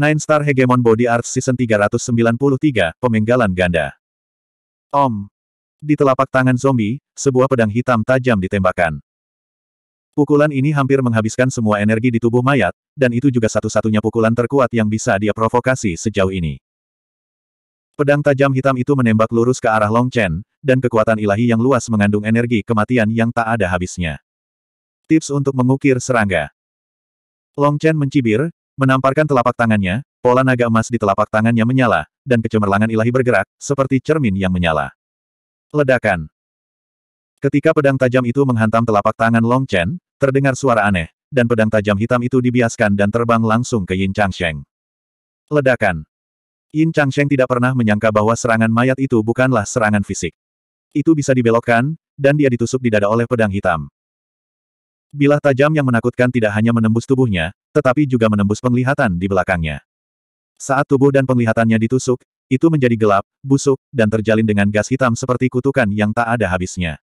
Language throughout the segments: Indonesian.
Nine Star Hegemon Body Arts Season 393, Pemenggalan Ganda. Om. Di telapak tangan zombie, sebuah pedang hitam tajam ditembakkan. Pukulan ini hampir menghabiskan semua energi di tubuh mayat, dan itu juga satu-satunya pukulan terkuat yang bisa dia provokasi sejauh ini. Pedang tajam hitam itu menembak lurus ke arah Long Chen, dan kekuatan ilahi yang luas mengandung energi kematian yang tak ada habisnya. Tips untuk mengukir serangga Long Chen mencibir, Menamparkan telapak tangannya, pola naga emas di telapak tangannya menyala, dan kecemerlangan ilahi bergerak, seperti cermin yang menyala. Ledakan. Ketika pedang tajam itu menghantam telapak tangan Long Chen, terdengar suara aneh, dan pedang tajam hitam itu dibiaskan dan terbang langsung ke Yin Changsheng. Ledakan. Yin Changsheng tidak pernah menyangka bahwa serangan mayat itu bukanlah serangan fisik. Itu bisa dibelokkan, dan dia ditusuk di dada oleh pedang hitam. Bilah tajam yang menakutkan tidak hanya menembus tubuhnya, tetapi juga menembus penglihatan di belakangnya. Saat tubuh dan penglihatannya ditusuk, itu menjadi gelap, busuk, dan terjalin dengan gas hitam seperti kutukan yang tak ada habisnya.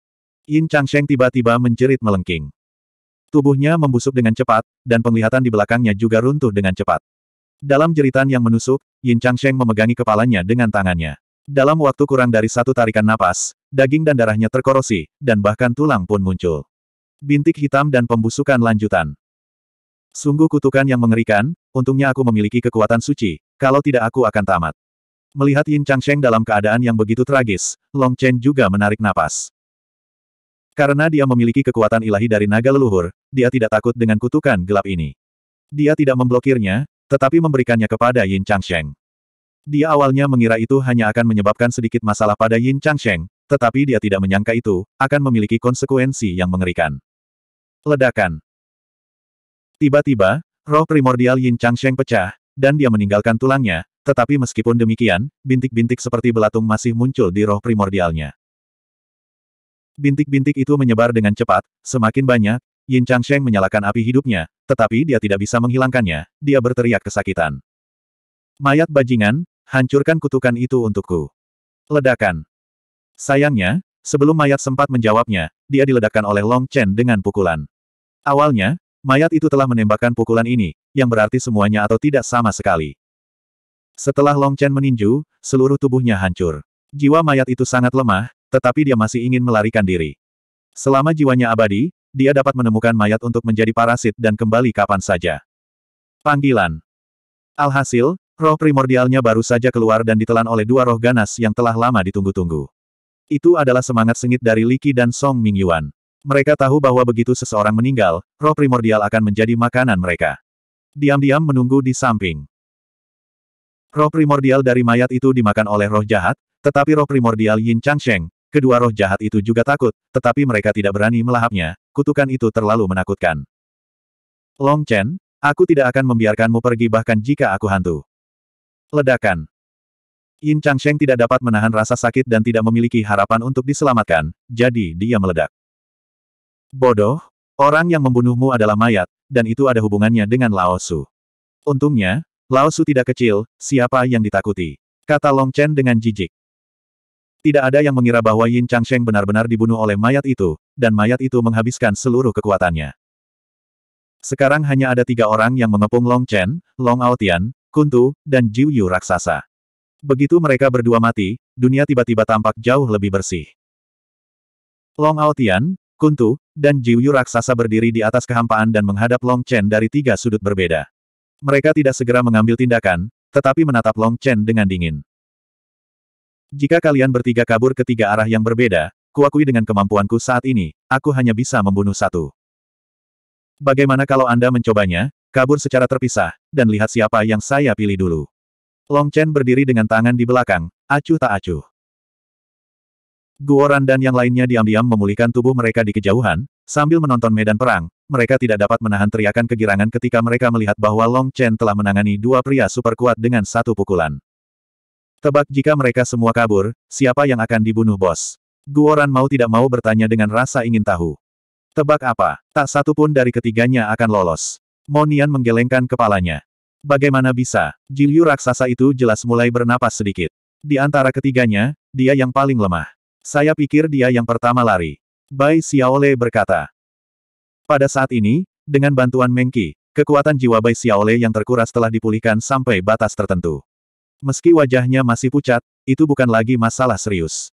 Yin Changsheng tiba-tiba menjerit melengking. Tubuhnya membusuk dengan cepat, dan penglihatan di belakangnya juga runtuh dengan cepat. Dalam jeritan yang menusuk, Yin Changsheng memegangi kepalanya dengan tangannya. Dalam waktu kurang dari satu tarikan napas, daging dan darahnya terkorosi, dan bahkan tulang pun muncul. Bintik hitam dan pembusukan lanjutan. Sungguh kutukan yang mengerikan, untungnya aku memiliki kekuatan suci, kalau tidak aku akan tamat. Melihat Yin Changsheng dalam keadaan yang begitu tragis, Long Chen juga menarik napas. Karena dia memiliki kekuatan ilahi dari naga leluhur, dia tidak takut dengan kutukan gelap ini. Dia tidak memblokirnya, tetapi memberikannya kepada Yin Changsheng. Dia awalnya mengira itu hanya akan menyebabkan sedikit masalah pada Yin Changsheng, tetapi dia tidak menyangka itu akan memiliki konsekuensi yang mengerikan. Ledakan. Tiba-tiba, roh primordial Yin Changsheng pecah, dan dia meninggalkan tulangnya, tetapi meskipun demikian, bintik-bintik seperti belatung masih muncul di roh primordialnya. Bintik-bintik itu menyebar dengan cepat, semakin banyak, Yin Changsheng menyalakan api hidupnya, tetapi dia tidak bisa menghilangkannya, dia berteriak kesakitan. Mayat bajingan, hancurkan kutukan itu untukku. Ledakan. Sayangnya, sebelum mayat sempat menjawabnya, dia diledakkan oleh Long Chen dengan pukulan. Awalnya, mayat itu telah menembakkan pukulan ini, yang berarti semuanya atau tidak sama sekali. Setelah Long Chen meninju, seluruh tubuhnya hancur. Jiwa mayat itu sangat lemah, tetapi dia masih ingin melarikan diri. Selama jiwanya abadi, dia dapat menemukan mayat untuk menjadi parasit dan kembali kapan saja. Panggilan Alhasil, roh primordialnya baru saja keluar dan ditelan oleh dua roh ganas yang telah lama ditunggu-tunggu. Itu adalah semangat sengit dari Liki dan Song Mingyuan. Mereka tahu bahwa begitu seseorang meninggal, roh primordial akan menjadi makanan mereka. Diam-diam menunggu di samping. Roh primordial dari mayat itu dimakan oleh roh jahat, tetapi roh primordial Yin Changsheng, kedua roh jahat itu juga takut, tetapi mereka tidak berani melahapnya, kutukan itu terlalu menakutkan. Long Chen, aku tidak akan membiarkanmu pergi bahkan jika aku hantu. Ledakan. Yin Changsheng tidak dapat menahan rasa sakit dan tidak memiliki harapan untuk diselamatkan, jadi dia meledak. Bodoh, orang yang membunuhmu adalah mayat, dan itu ada hubungannya dengan Lao Su. Untungnya, Lao Su tidak kecil, siapa yang ditakuti? Kata Long Chen dengan jijik. Tidak ada yang mengira bahwa Yin Changsheng benar-benar dibunuh oleh mayat itu, dan mayat itu menghabiskan seluruh kekuatannya. Sekarang hanya ada tiga orang yang mengepung Long Chen, Long Aotian, Kuntu, dan Jiu Yu Raksasa. Begitu mereka berdua mati, dunia tiba-tiba tampak jauh lebih bersih. Long Aotian, Kuntu, dan Jiuyu raksasa berdiri di atas kehampaan dan menghadap Long Chen dari tiga sudut berbeda. Mereka tidak segera mengambil tindakan, tetapi menatap Long Chen dengan dingin. Jika kalian bertiga kabur ke tiga arah yang berbeda, kuakui dengan kemampuanku saat ini, aku hanya bisa membunuh satu. Bagaimana kalau Anda mencobanya, kabur secara terpisah, dan lihat siapa yang saya pilih dulu. Long Chen berdiri dengan tangan di belakang, acuh tak acuh. Guoran dan yang lainnya diam-diam memulihkan tubuh mereka di kejauhan, sambil menonton medan perang, mereka tidak dapat menahan teriakan kegirangan ketika mereka melihat bahwa Long Chen telah menangani dua pria super kuat dengan satu pukulan. Tebak jika mereka semua kabur, siapa yang akan dibunuh bos? Guoran mau tidak mau bertanya dengan rasa ingin tahu. Tebak apa? Tak satu pun dari ketiganya akan lolos. Monian menggelengkan kepalanya. Bagaimana bisa? Jilyu raksasa itu jelas mulai bernapas sedikit. Di antara ketiganya, dia yang paling lemah. Saya pikir dia yang pertama lari. Bai Xiaole berkata. Pada saat ini, dengan bantuan Mengki, kekuatan jiwa Bai Xiaole yang terkuras telah dipulihkan sampai batas tertentu. Meski wajahnya masih pucat, itu bukan lagi masalah serius.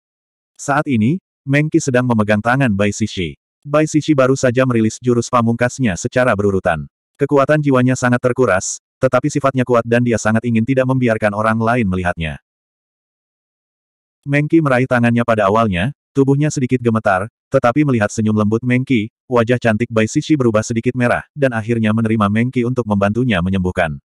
Saat ini, Mengki sedang memegang tangan Bai Sishi. Bai Sishi baru saja merilis jurus pamungkasnya secara berurutan. Kekuatan jiwanya sangat terkuras, tetapi sifatnya kuat dan dia sangat ingin tidak membiarkan orang lain melihatnya. Mengki meraih tangannya pada awalnya, tubuhnya sedikit gemetar, tetapi melihat senyum lembut Mengki, wajah cantik Bai Sisi berubah sedikit merah, dan akhirnya menerima Mengki untuk membantunya menyembuhkan.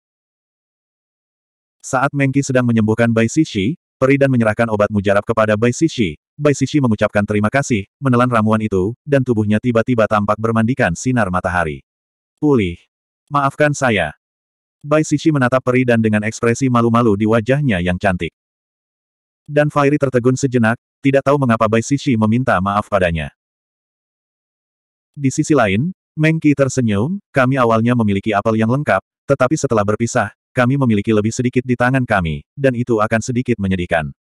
Saat Mengki sedang menyembuhkan Bai Sisi, peri dan menyerahkan obat mujarab kepada Bai Sisi, Bai Sisi mengucapkan terima kasih, menelan ramuan itu, dan tubuhnya tiba-tiba tampak bermandikan sinar matahari. Pulih. Maafkan saya. Bai Sisi menatap peri dan dengan ekspresi malu-malu di wajahnya yang cantik. Dan Fairy tertegun sejenak, tidak tahu mengapa Bai Sishi meminta maaf padanya. Di sisi lain, Mengki tersenyum, kami awalnya memiliki apel yang lengkap, tetapi setelah berpisah, kami memiliki lebih sedikit di tangan kami, dan itu akan sedikit menyedihkan.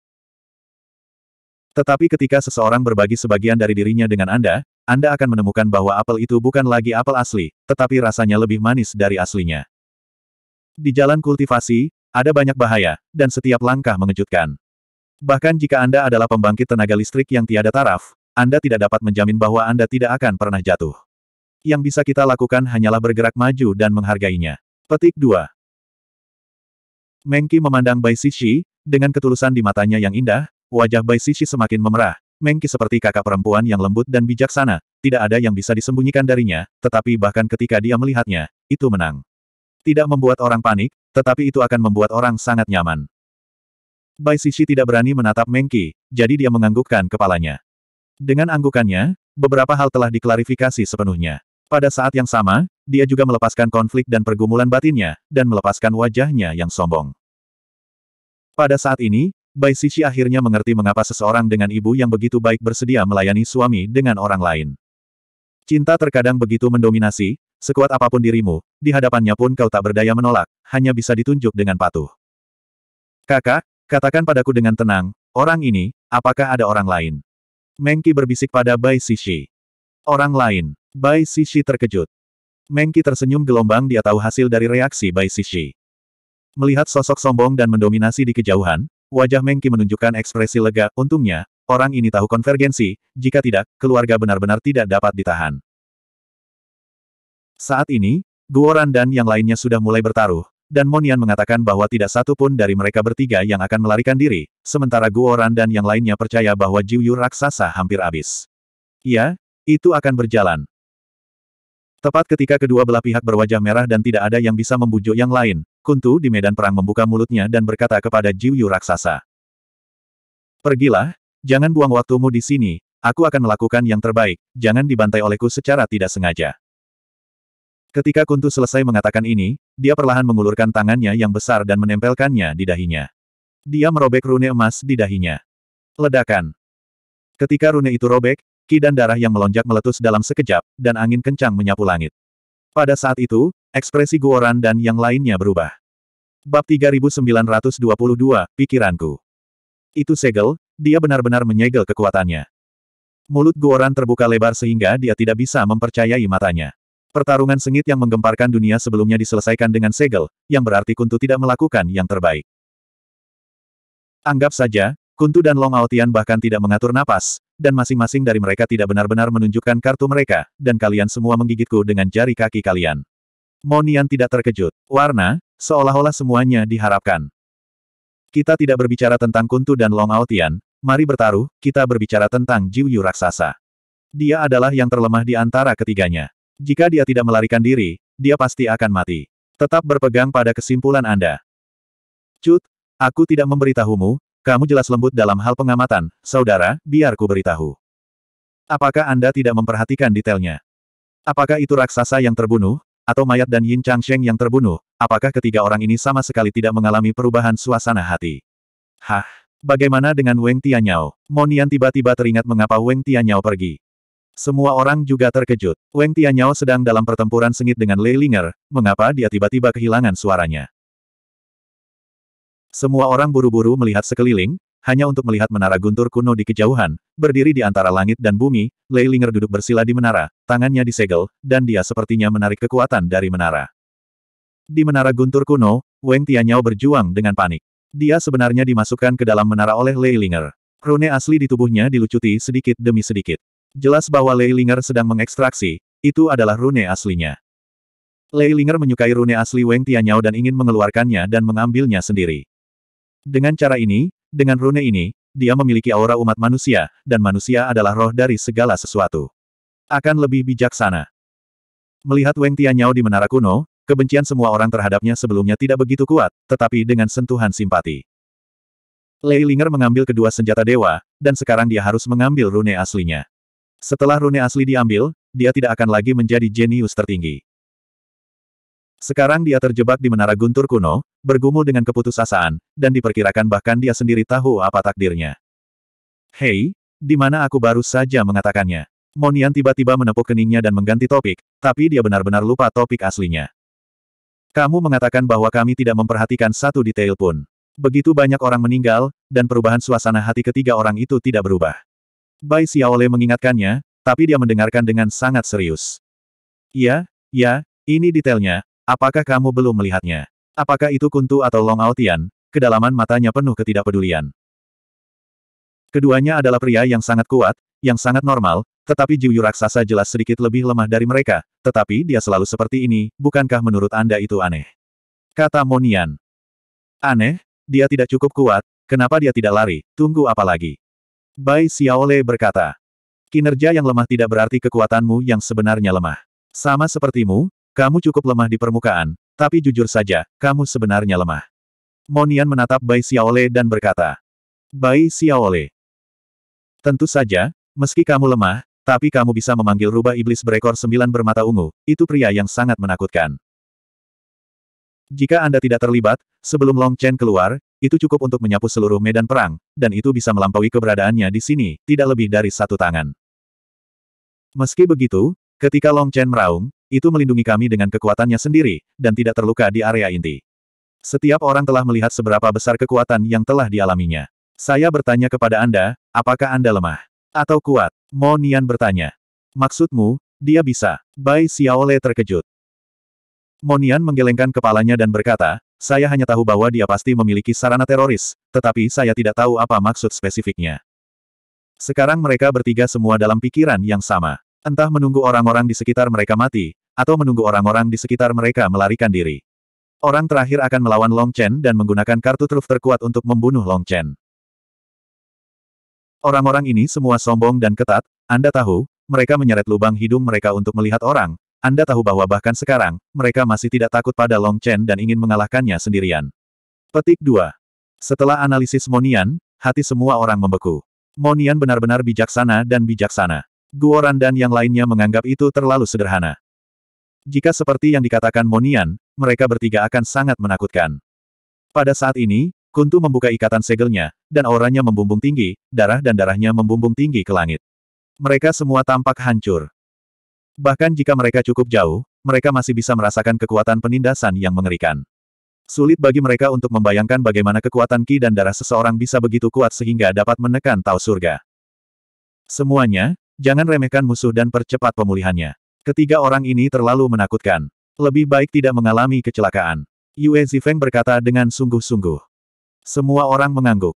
Tetapi ketika seseorang berbagi sebagian dari dirinya dengan Anda, Anda akan menemukan bahwa apel itu bukan lagi apel asli, tetapi rasanya lebih manis dari aslinya. Di jalan kultivasi, ada banyak bahaya, dan setiap langkah mengejutkan. Bahkan jika Anda adalah pembangkit tenaga listrik yang tiada taraf, Anda tidak dapat menjamin bahwa Anda tidak akan pernah jatuh. Yang bisa kita lakukan hanyalah bergerak maju dan menghargainya. Petik 2. Mengki memandang Bai Sishi, dengan ketulusan di matanya yang indah, wajah Bai Sishi semakin memerah. Mengki seperti kakak perempuan yang lembut dan bijaksana, tidak ada yang bisa disembunyikan darinya, tetapi bahkan ketika dia melihatnya, itu menang. Tidak membuat orang panik, tetapi itu akan membuat orang sangat nyaman. Bai Sisi tidak berani menatap Mengki, jadi dia menganggukkan kepalanya. Dengan anggukannya, beberapa hal telah diklarifikasi sepenuhnya. Pada saat yang sama, dia juga melepaskan konflik dan pergumulan batinnya, dan melepaskan wajahnya yang sombong. Pada saat ini, Bai Sisi akhirnya mengerti mengapa seseorang dengan ibu yang begitu baik bersedia melayani suami dengan orang lain. Cinta terkadang begitu mendominasi, sekuat apapun dirimu, di hadapannya pun kau tak berdaya menolak, hanya bisa ditunjuk dengan patuh. Kakak, Katakan padaku dengan tenang, orang ini, apakah ada orang lain? Mengki berbisik pada Bai Sishi. Orang lain, Bai Sishi terkejut. Mengki tersenyum gelombang dia tahu hasil dari reaksi Bai Sishi. Melihat sosok sombong dan mendominasi di kejauhan, wajah Mengki menunjukkan ekspresi lega, untungnya, orang ini tahu konvergensi, jika tidak, keluarga benar-benar tidak dapat ditahan. Saat ini, Guoran dan yang lainnya sudah mulai bertaruh, dan Monian mengatakan bahwa tidak satu pun dari mereka bertiga yang akan melarikan diri, sementara Guoran dan yang lainnya percaya bahwa Jiuyu raksasa hampir habis. Ya, itu akan berjalan. Tepat ketika kedua belah pihak berwajah merah dan tidak ada yang bisa membujuk yang lain, Kuntu di medan perang membuka mulutnya dan berkata kepada Jiuyu raksasa. Pergilah, jangan buang waktumu di sini, aku akan melakukan yang terbaik, jangan dibantai olehku secara tidak sengaja. Ketika Kuntu selesai mengatakan ini, dia perlahan mengulurkan tangannya yang besar dan menempelkannya di dahinya. Dia merobek rune emas di dahinya. Ledakan. Ketika rune itu robek, ki dan darah yang melonjak meletus dalam sekejap, dan angin kencang menyapu langit. Pada saat itu, ekspresi Guoran dan yang lainnya berubah. Bab 3922, Pikiranku. Itu segel, dia benar-benar menyegel kekuatannya. Mulut Guoran terbuka lebar sehingga dia tidak bisa mempercayai matanya. Pertarungan sengit yang menggemparkan dunia sebelumnya diselesaikan dengan segel, yang berarti Kuntu tidak melakukan yang terbaik. Anggap saja, Kuntu dan Long Aotian bahkan tidak mengatur napas, dan masing-masing dari mereka tidak benar-benar menunjukkan kartu mereka, dan kalian semua menggigitku dengan jari kaki kalian. Monian tidak terkejut. Warna, seolah-olah semuanya diharapkan. Kita tidak berbicara tentang Kuntu dan Long Aotian, mari bertaruh, kita berbicara tentang Jiuyu Raksasa. Dia adalah yang terlemah di antara ketiganya. Jika dia tidak melarikan diri, dia pasti akan mati. Tetap berpegang pada kesimpulan Anda. Cut, aku tidak memberitahumu, kamu jelas lembut dalam hal pengamatan, saudara, biarku beritahu. Apakah Anda tidak memperhatikan detailnya? Apakah itu raksasa yang terbunuh, atau mayat dan Yin Changsheng yang terbunuh, apakah ketiga orang ini sama sekali tidak mengalami perubahan suasana hati? Hah, bagaimana dengan Weng Tianyao? Monian tiba-tiba teringat mengapa Weng Tianyao pergi. Semua orang juga terkejut. Weng Tianyao sedang dalam pertempuran sengit dengan Lei Linger, mengapa dia tiba-tiba kehilangan suaranya. Semua orang buru-buru melihat sekeliling, hanya untuk melihat menara guntur kuno di kejauhan, berdiri di antara langit dan bumi, Lei Linger duduk bersila di menara, tangannya disegel, dan dia sepertinya menarik kekuatan dari menara. Di menara guntur kuno, Weng Tianyao berjuang dengan panik. Dia sebenarnya dimasukkan ke dalam menara oleh Lei Linger. Rune asli di tubuhnya dilucuti sedikit demi sedikit. Jelas bahwa Lei Linger sedang mengekstraksi, itu adalah rune aslinya. Lei Linger menyukai rune asli Weng Tianyao dan ingin mengeluarkannya dan mengambilnya sendiri. Dengan cara ini, dengan rune ini, dia memiliki aura umat manusia, dan manusia adalah roh dari segala sesuatu. Akan lebih bijaksana. Melihat Weng Tianyao di menara kuno, kebencian semua orang terhadapnya sebelumnya tidak begitu kuat, tetapi dengan sentuhan simpati. Lei Linger mengambil kedua senjata dewa, dan sekarang dia harus mengambil rune aslinya. Setelah rune asli diambil, dia tidak akan lagi menjadi jenius tertinggi. Sekarang dia terjebak di menara guntur kuno, bergumul dengan keputusasaan, dan diperkirakan bahkan dia sendiri tahu apa takdirnya. Hei, di mana aku baru saja mengatakannya? Monian tiba-tiba menepuk keningnya dan mengganti topik, tapi dia benar-benar lupa topik aslinya. Kamu mengatakan bahwa kami tidak memperhatikan satu detail pun. Begitu banyak orang meninggal, dan perubahan suasana hati ketiga orang itu tidak berubah. Bai Xiaole mengingatkannya, tapi dia mendengarkan dengan sangat serius. Ya, ya, ini detailnya, apakah kamu belum melihatnya? Apakah itu kuntu atau long outian? Kedalaman matanya penuh ketidakpedulian. Keduanya adalah pria yang sangat kuat, yang sangat normal, tetapi Jiuyu raksasa jelas sedikit lebih lemah dari mereka, tetapi dia selalu seperti ini, bukankah menurut Anda itu aneh? Kata Monian. Aneh? Dia tidak cukup kuat, kenapa dia tidak lari, tunggu apa lagi? Bai Xiaole berkata. Kinerja yang lemah tidak berarti kekuatanmu yang sebenarnya lemah. Sama sepertimu, kamu cukup lemah di permukaan, tapi jujur saja, kamu sebenarnya lemah. Monian menatap Bai Xiaole dan berkata. Bai Xiaole. Tentu saja, meski kamu lemah, tapi kamu bisa memanggil rubah iblis berekor sembilan bermata ungu, itu pria yang sangat menakutkan. Jika Anda tidak terlibat, sebelum Long Chen keluar, itu cukup untuk menyapu seluruh medan perang, dan itu bisa melampaui keberadaannya di sini, tidak lebih dari satu tangan. Meski begitu, ketika Long Chen meraung, itu melindungi kami dengan kekuatannya sendiri, dan tidak terluka di area inti. Setiap orang telah melihat seberapa besar kekuatan yang telah dialaminya. Saya bertanya kepada Anda, apakah Anda lemah? Atau kuat? Mo Nian bertanya. Maksudmu, dia bisa. Bai Xiaole terkejut. Monian menggelengkan kepalanya dan berkata, saya hanya tahu bahwa dia pasti memiliki sarana teroris, tetapi saya tidak tahu apa maksud spesifiknya. Sekarang mereka bertiga semua dalam pikiran yang sama. Entah menunggu orang-orang di sekitar mereka mati, atau menunggu orang-orang di sekitar mereka melarikan diri. Orang terakhir akan melawan Long Chen dan menggunakan kartu truf terkuat untuk membunuh Long Chen. Orang-orang ini semua sombong dan ketat, Anda tahu, mereka menyeret lubang hidung mereka untuk melihat orang, anda tahu bahwa bahkan sekarang, mereka masih tidak takut pada Long Chen dan ingin mengalahkannya sendirian. Petik 2. Setelah analisis Monian, hati semua orang membeku. Monian benar-benar bijaksana dan bijaksana. Guoran dan yang lainnya menganggap itu terlalu sederhana. Jika seperti yang dikatakan Monian, mereka bertiga akan sangat menakutkan. Pada saat ini, Kuntu membuka ikatan segelnya, dan auranya membumbung tinggi, darah dan darahnya membumbung tinggi ke langit. Mereka semua tampak hancur. Bahkan jika mereka cukup jauh, mereka masih bisa merasakan kekuatan penindasan yang mengerikan. Sulit bagi mereka untuk membayangkan bagaimana kekuatan ki dan darah seseorang bisa begitu kuat sehingga dapat menekan tau surga. Semuanya, jangan remehkan musuh dan percepat pemulihannya. Ketiga orang ini terlalu menakutkan. Lebih baik tidak mengalami kecelakaan. Yue Zifeng berkata dengan sungguh-sungguh. Semua orang mengangguk.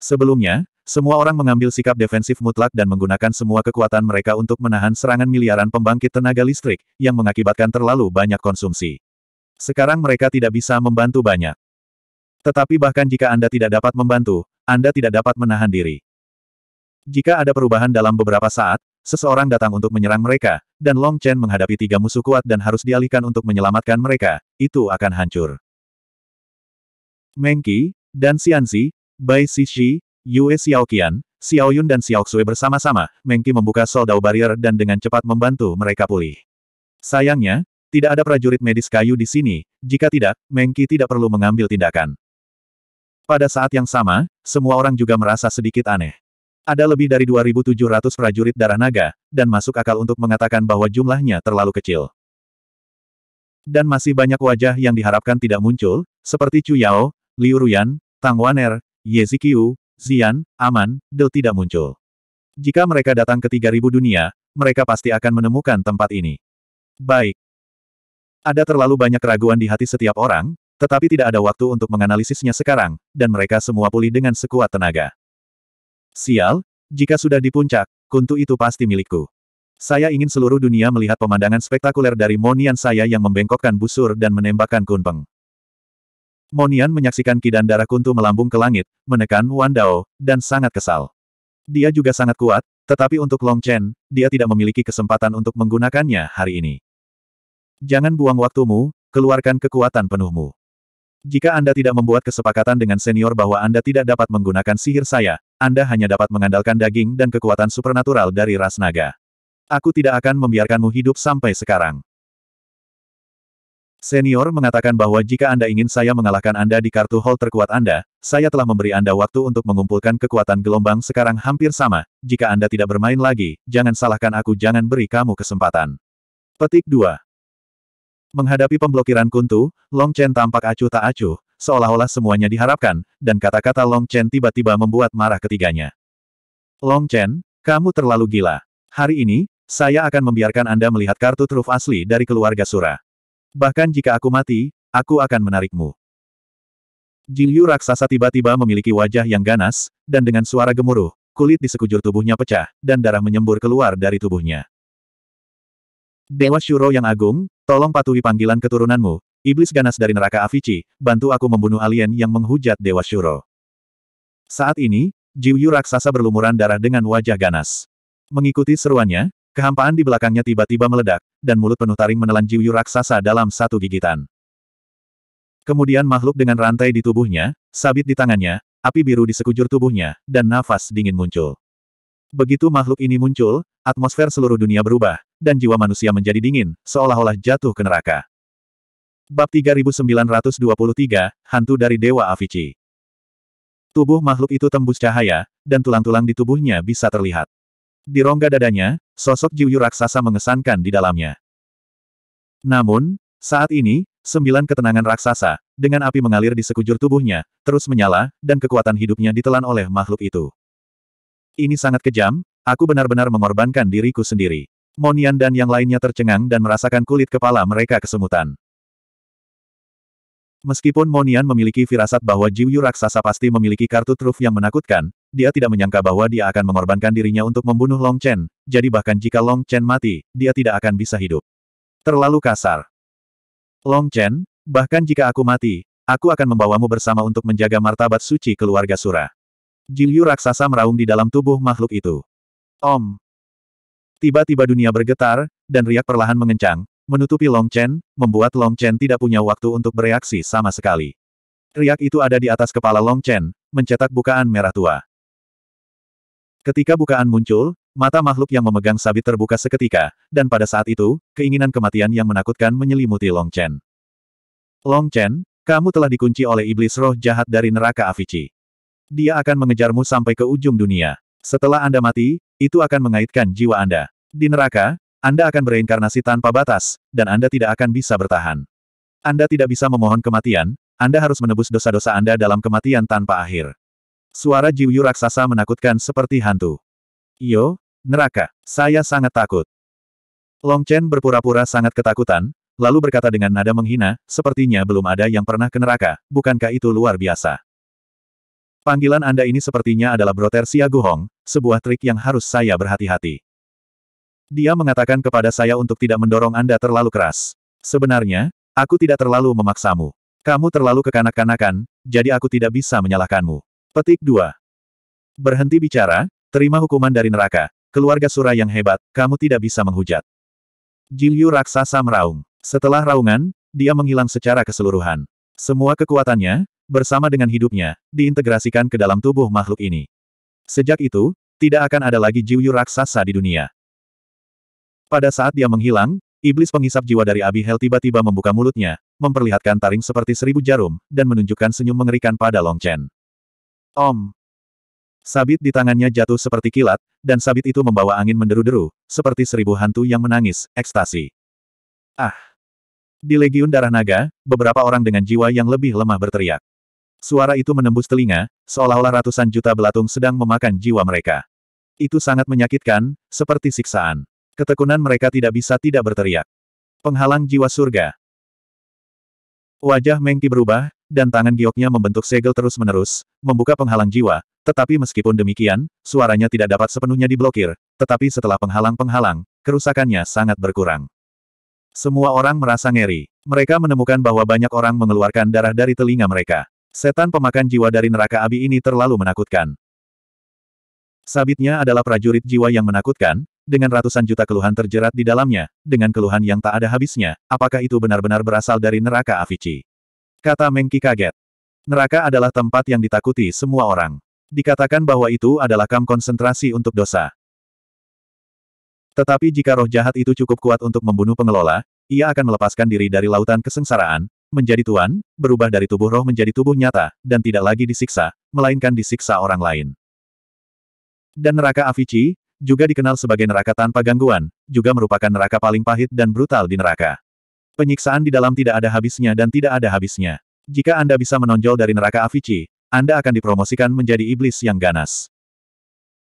Sebelumnya, semua orang mengambil sikap defensif mutlak dan menggunakan semua kekuatan mereka untuk menahan serangan miliaran pembangkit tenaga listrik, yang mengakibatkan terlalu banyak konsumsi. Sekarang mereka tidak bisa membantu banyak. Tetapi bahkan jika Anda tidak dapat membantu, Anda tidak dapat menahan diri. Jika ada perubahan dalam beberapa saat, seseorang datang untuk menyerang mereka, dan Long Chen menghadapi tiga musuh kuat dan harus dialihkan untuk menyelamatkan mereka, itu akan hancur. Mengki, dan Xianxi, Bai Shishi, Yue Xiaoqian, Xiaoyun dan Xiaoxue bersama-sama, Mengki membuka soldau barrier dan dengan cepat membantu mereka pulih. Sayangnya, tidak ada prajurit medis kayu di sini, jika tidak, Mengki tidak perlu mengambil tindakan. Pada saat yang sama, semua orang juga merasa sedikit aneh. Ada lebih dari 2.700 prajurit darah naga, dan masuk akal untuk mengatakan bahwa jumlahnya terlalu kecil. Dan masih banyak wajah yang diharapkan tidak muncul, seperti Chu Yao, Liu Ruyan, Tang Wan'er, Ye Zikiu, Zian, Aman, del tidak muncul. Jika mereka datang ke 3000 dunia, mereka pasti akan menemukan tempat ini. Baik. Ada terlalu banyak keraguan di hati setiap orang, tetapi tidak ada waktu untuk menganalisisnya sekarang, dan mereka semua pulih dengan sekuat tenaga. Sial, jika sudah di puncak, kuntu itu pasti milikku. Saya ingin seluruh dunia melihat pemandangan spektakuler dari Monian saya yang membengkokkan busur dan menembakkan kunpeng. Monian menyaksikan kidan darah kuntu melambung ke langit, menekan Wan Dao, dan sangat kesal. Dia juga sangat kuat, tetapi untuk Long Chen, dia tidak memiliki kesempatan untuk menggunakannya hari ini. Jangan buang waktumu, keluarkan kekuatan penuhmu. Jika Anda tidak membuat kesepakatan dengan senior bahwa Anda tidak dapat menggunakan sihir saya, Anda hanya dapat mengandalkan daging dan kekuatan supernatural dari ras naga. Aku tidak akan membiarkanmu hidup sampai sekarang. Senior mengatakan bahwa jika Anda ingin saya mengalahkan Anda di kartu hall terkuat Anda, saya telah memberi Anda waktu untuk mengumpulkan kekuatan gelombang sekarang hampir sama. Jika Anda tidak bermain lagi, jangan salahkan aku jangan beri kamu kesempatan. Petik 2. Menghadapi pemblokiran kuntu, Long Chen tampak acuh tak acuh, seolah-olah semuanya diharapkan, dan kata-kata Long Chen tiba-tiba membuat marah ketiganya. Long Chen, kamu terlalu gila. Hari ini, saya akan membiarkan Anda melihat kartu truf asli dari keluarga Sura. Bahkan jika aku mati, aku akan menarikmu. Jilyu raksasa tiba-tiba memiliki wajah yang ganas, dan dengan suara gemuruh, kulit di sekujur tubuhnya pecah, dan darah menyembur keluar dari tubuhnya. Dewa Shuro yang agung, tolong patuhi panggilan keturunanmu, iblis ganas dari neraka Avici, bantu aku membunuh alien yang menghujat Dewa Shuro. Saat ini, Jiuyu raksasa berlumuran darah dengan wajah ganas. Mengikuti seruannya, kehampaan di belakangnya tiba-tiba meledak, dan mulut penuh taring menelan jiwa raksasa dalam satu gigitan. Kemudian makhluk dengan rantai di tubuhnya, sabit di tangannya, api biru di sekujur tubuhnya, dan nafas dingin muncul. Begitu makhluk ini muncul, atmosfer seluruh dunia berubah, dan jiwa manusia menjadi dingin, seolah-olah jatuh ke neraka. Bab 3923, Hantu dari Dewa Avicii. Tubuh makhluk itu tembus cahaya, dan tulang-tulang di tubuhnya bisa terlihat. Di rongga dadanya, sosok Jiuyu raksasa mengesankan di dalamnya. Namun, saat ini, sembilan ketenangan raksasa, dengan api mengalir di sekujur tubuhnya, terus menyala, dan kekuatan hidupnya ditelan oleh makhluk itu. Ini sangat kejam, aku benar-benar mengorbankan diriku sendiri. Monian dan yang lainnya tercengang dan merasakan kulit kepala mereka kesemutan. Meskipun Monian memiliki firasat bahwa Jiuyu raksasa pasti memiliki kartu truf yang menakutkan, dia tidak menyangka bahwa dia akan mengorbankan dirinya untuk membunuh Long Chen, jadi bahkan jika Long Chen mati, dia tidak akan bisa hidup. Terlalu kasar. Long Chen, bahkan jika aku mati, aku akan membawamu bersama untuk menjaga martabat suci keluarga Sura. Jiuyu raksasa meraung di dalam tubuh makhluk itu. Om. Tiba-tiba dunia bergetar, dan riak perlahan mengencang, Menutupi Long Chen, membuat Long Chen tidak punya waktu untuk bereaksi sama sekali. Riak itu ada di atas kepala Long Chen, mencetak bukaan merah tua. Ketika bukaan muncul, mata makhluk yang memegang sabit terbuka seketika, dan pada saat itu, keinginan kematian yang menakutkan menyelimuti Long Chen. Long Chen, kamu telah dikunci oleh iblis roh jahat dari neraka Avicii. Dia akan mengejarmu sampai ke ujung dunia. Setelah Anda mati, itu akan mengaitkan jiwa Anda. Di neraka, anda akan bereinkarnasi tanpa batas, dan Anda tidak akan bisa bertahan. Anda tidak bisa memohon kematian, Anda harus menebus dosa-dosa Anda dalam kematian tanpa akhir. Suara Jiuyu raksasa menakutkan seperti hantu. Yo, neraka, saya sangat takut. Long Chen berpura-pura sangat ketakutan, lalu berkata dengan nada menghina, sepertinya belum ada yang pernah ke neraka, bukankah itu luar biasa? Panggilan Anda ini sepertinya adalah Brotersia Guhong, sebuah trik yang harus saya berhati-hati. Dia mengatakan kepada saya untuk tidak mendorong Anda terlalu keras. Sebenarnya, aku tidak terlalu memaksamu. Kamu terlalu kekanak-kanakan, jadi aku tidak bisa menyalahkanmu. Petik 2. Berhenti bicara, terima hukuman dari neraka. Keluarga Sura yang hebat, kamu tidak bisa menghujat. Jilyu raksasa meraung. Setelah raungan, dia menghilang secara keseluruhan. Semua kekuatannya, bersama dengan hidupnya, diintegrasikan ke dalam tubuh makhluk ini. Sejak itu, tidak akan ada lagi Jiuyu raksasa di dunia. Pada saat dia menghilang, iblis penghisap jiwa dari Hel tiba-tiba membuka mulutnya, memperlihatkan taring seperti seribu jarum, dan menunjukkan senyum mengerikan pada Long Chen. Om! Sabit di tangannya jatuh seperti kilat, dan sabit itu membawa angin menderu-deru, seperti seribu hantu yang menangis, ekstasi. Ah! Di Legiun Darah Naga, beberapa orang dengan jiwa yang lebih lemah berteriak. Suara itu menembus telinga, seolah-olah ratusan juta belatung sedang memakan jiwa mereka. Itu sangat menyakitkan, seperti siksaan. Ketekunan mereka tidak bisa tidak berteriak. Penghalang jiwa surga. Wajah Mengki berubah, dan tangan gioknya membentuk segel terus-menerus, membuka penghalang jiwa, tetapi meskipun demikian, suaranya tidak dapat sepenuhnya diblokir, tetapi setelah penghalang-penghalang, kerusakannya sangat berkurang. Semua orang merasa ngeri. Mereka menemukan bahwa banyak orang mengeluarkan darah dari telinga mereka. Setan pemakan jiwa dari neraka Abi ini terlalu menakutkan. Sabitnya adalah prajurit jiwa yang menakutkan, dengan ratusan juta keluhan terjerat di dalamnya, dengan keluhan yang tak ada habisnya, apakah itu benar-benar berasal dari neraka Avici? Kata Mengki kaget. Neraka adalah tempat yang ditakuti semua orang. Dikatakan bahwa itu adalah kam konsentrasi untuk dosa. Tetapi jika roh jahat itu cukup kuat untuk membunuh pengelola, ia akan melepaskan diri dari lautan kesengsaraan, menjadi tuan, berubah dari tubuh roh menjadi tubuh nyata, dan tidak lagi disiksa, melainkan disiksa orang lain. Dan neraka Avici, juga dikenal sebagai neraka tanpa gangguan, juga merupakan neraka paling pahit dan brutal di neraka. Penyiksaan di dalam tidak ada habisnya dan tidak ada habisnya. Jika Anda bisa menonjol dari neraka Avicii, Anda akan dipromosikan menjadi iblis yang ganas.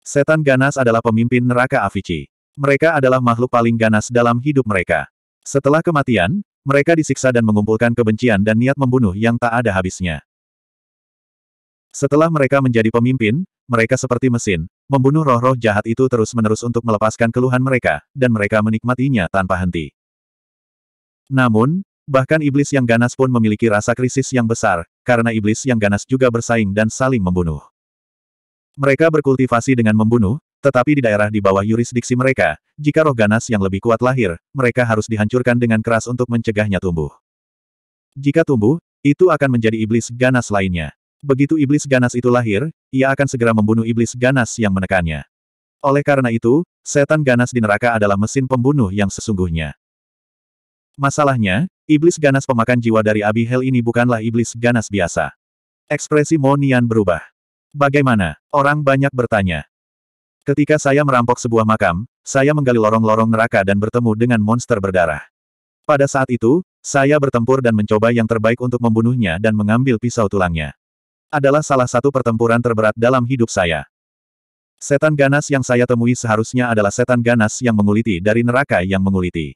Setan ganas adalah pemimpin neraka Avicii. Mereka adalah makhluk paling ganas dalam hidup mereka. Setelah kematian, mereka disiksa dan mengumpulkan kebencian dan niat membunuh yang tak ada habisnya. Setelah mereka menjadi pemimpin, mereka seperti mesin, membunuh roh-roh jahat itu terus-menerus untuk melepaskan keluhan mereka, dan mereka menikmatinya tanpa henti. Namun, bahkan iblis yang ganas pun memiliki rasa krisis yang besar, karena iblis yang ganas juga bersaing dan saling membunuh. Mereka berkultivasi dengan membunuh, tetapi di daerah di bawah yurisdiksi mereka, jika roh ganas yang lebih kuat lahir, mereka harus dihancurkan dengan keras untuk mencegahnya tumbuh. Jika tumbuh, itu akan menjadi iblis ganas lainnya begitu iblis ganas itu lahir, ia akan segera membunuh iblis ganas yang menekannya. Oleh karena itu, setan ganas di neraka adalah mesin pembunuh yang sesungguhnya. Masalahnya, iblis ganas pemakan jiwa dari Abi Hel ini bukanlah iblis ganas biasa. Ekspresi Monian berubah. Bagaimana? Orang banyak bertanya. Ketika saya merampok sebuah makam, saya menggali lorong-lorong neraka dan bertemu dengan monster berdarah. Pada saat itu, saya bertempur dan mencoba yang terbaik untuk membunuhnya dan mengambil pisau tulangnya adalah salah satu pertempuran terberat dalam hidup saya. Setan ganas yang saya temui seharusnya adalah setan ganas yang menguliti dari neraka yang menguliti.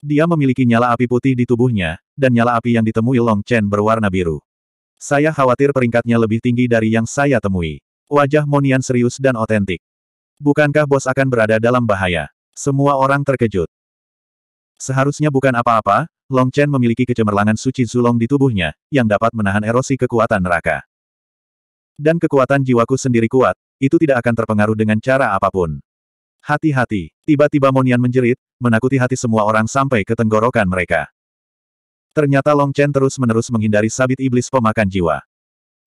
Dia memiliki nyala api putih di tubuhnya, dan nyala api yang ditemui Long Chen berwarna biru. Saya khawatir peringkatnya lebih tinggi dari yang saya temui. Wajah Monian serius dan otentik. Bukankah bos akan berada dalam bahaya? Semua orang terkejut. Seharusnya bukan apa-apa, Long Chen memiliki kecemerlangan suci Zulong di tubuhnya, yang dapat menahan erosi kekuatan neraka. Dan kekuatan jiwaku sendiri kuat, itu tidak akan terpengaruh dengan cara apapun. Hati-hati, tiba-tiba Monian menjerit, menakuti hati semua orang sampai ke tenggorokan mereka. Ternyata Long Chen terus-menerus menghindari sabit iblis pemakan jiwa.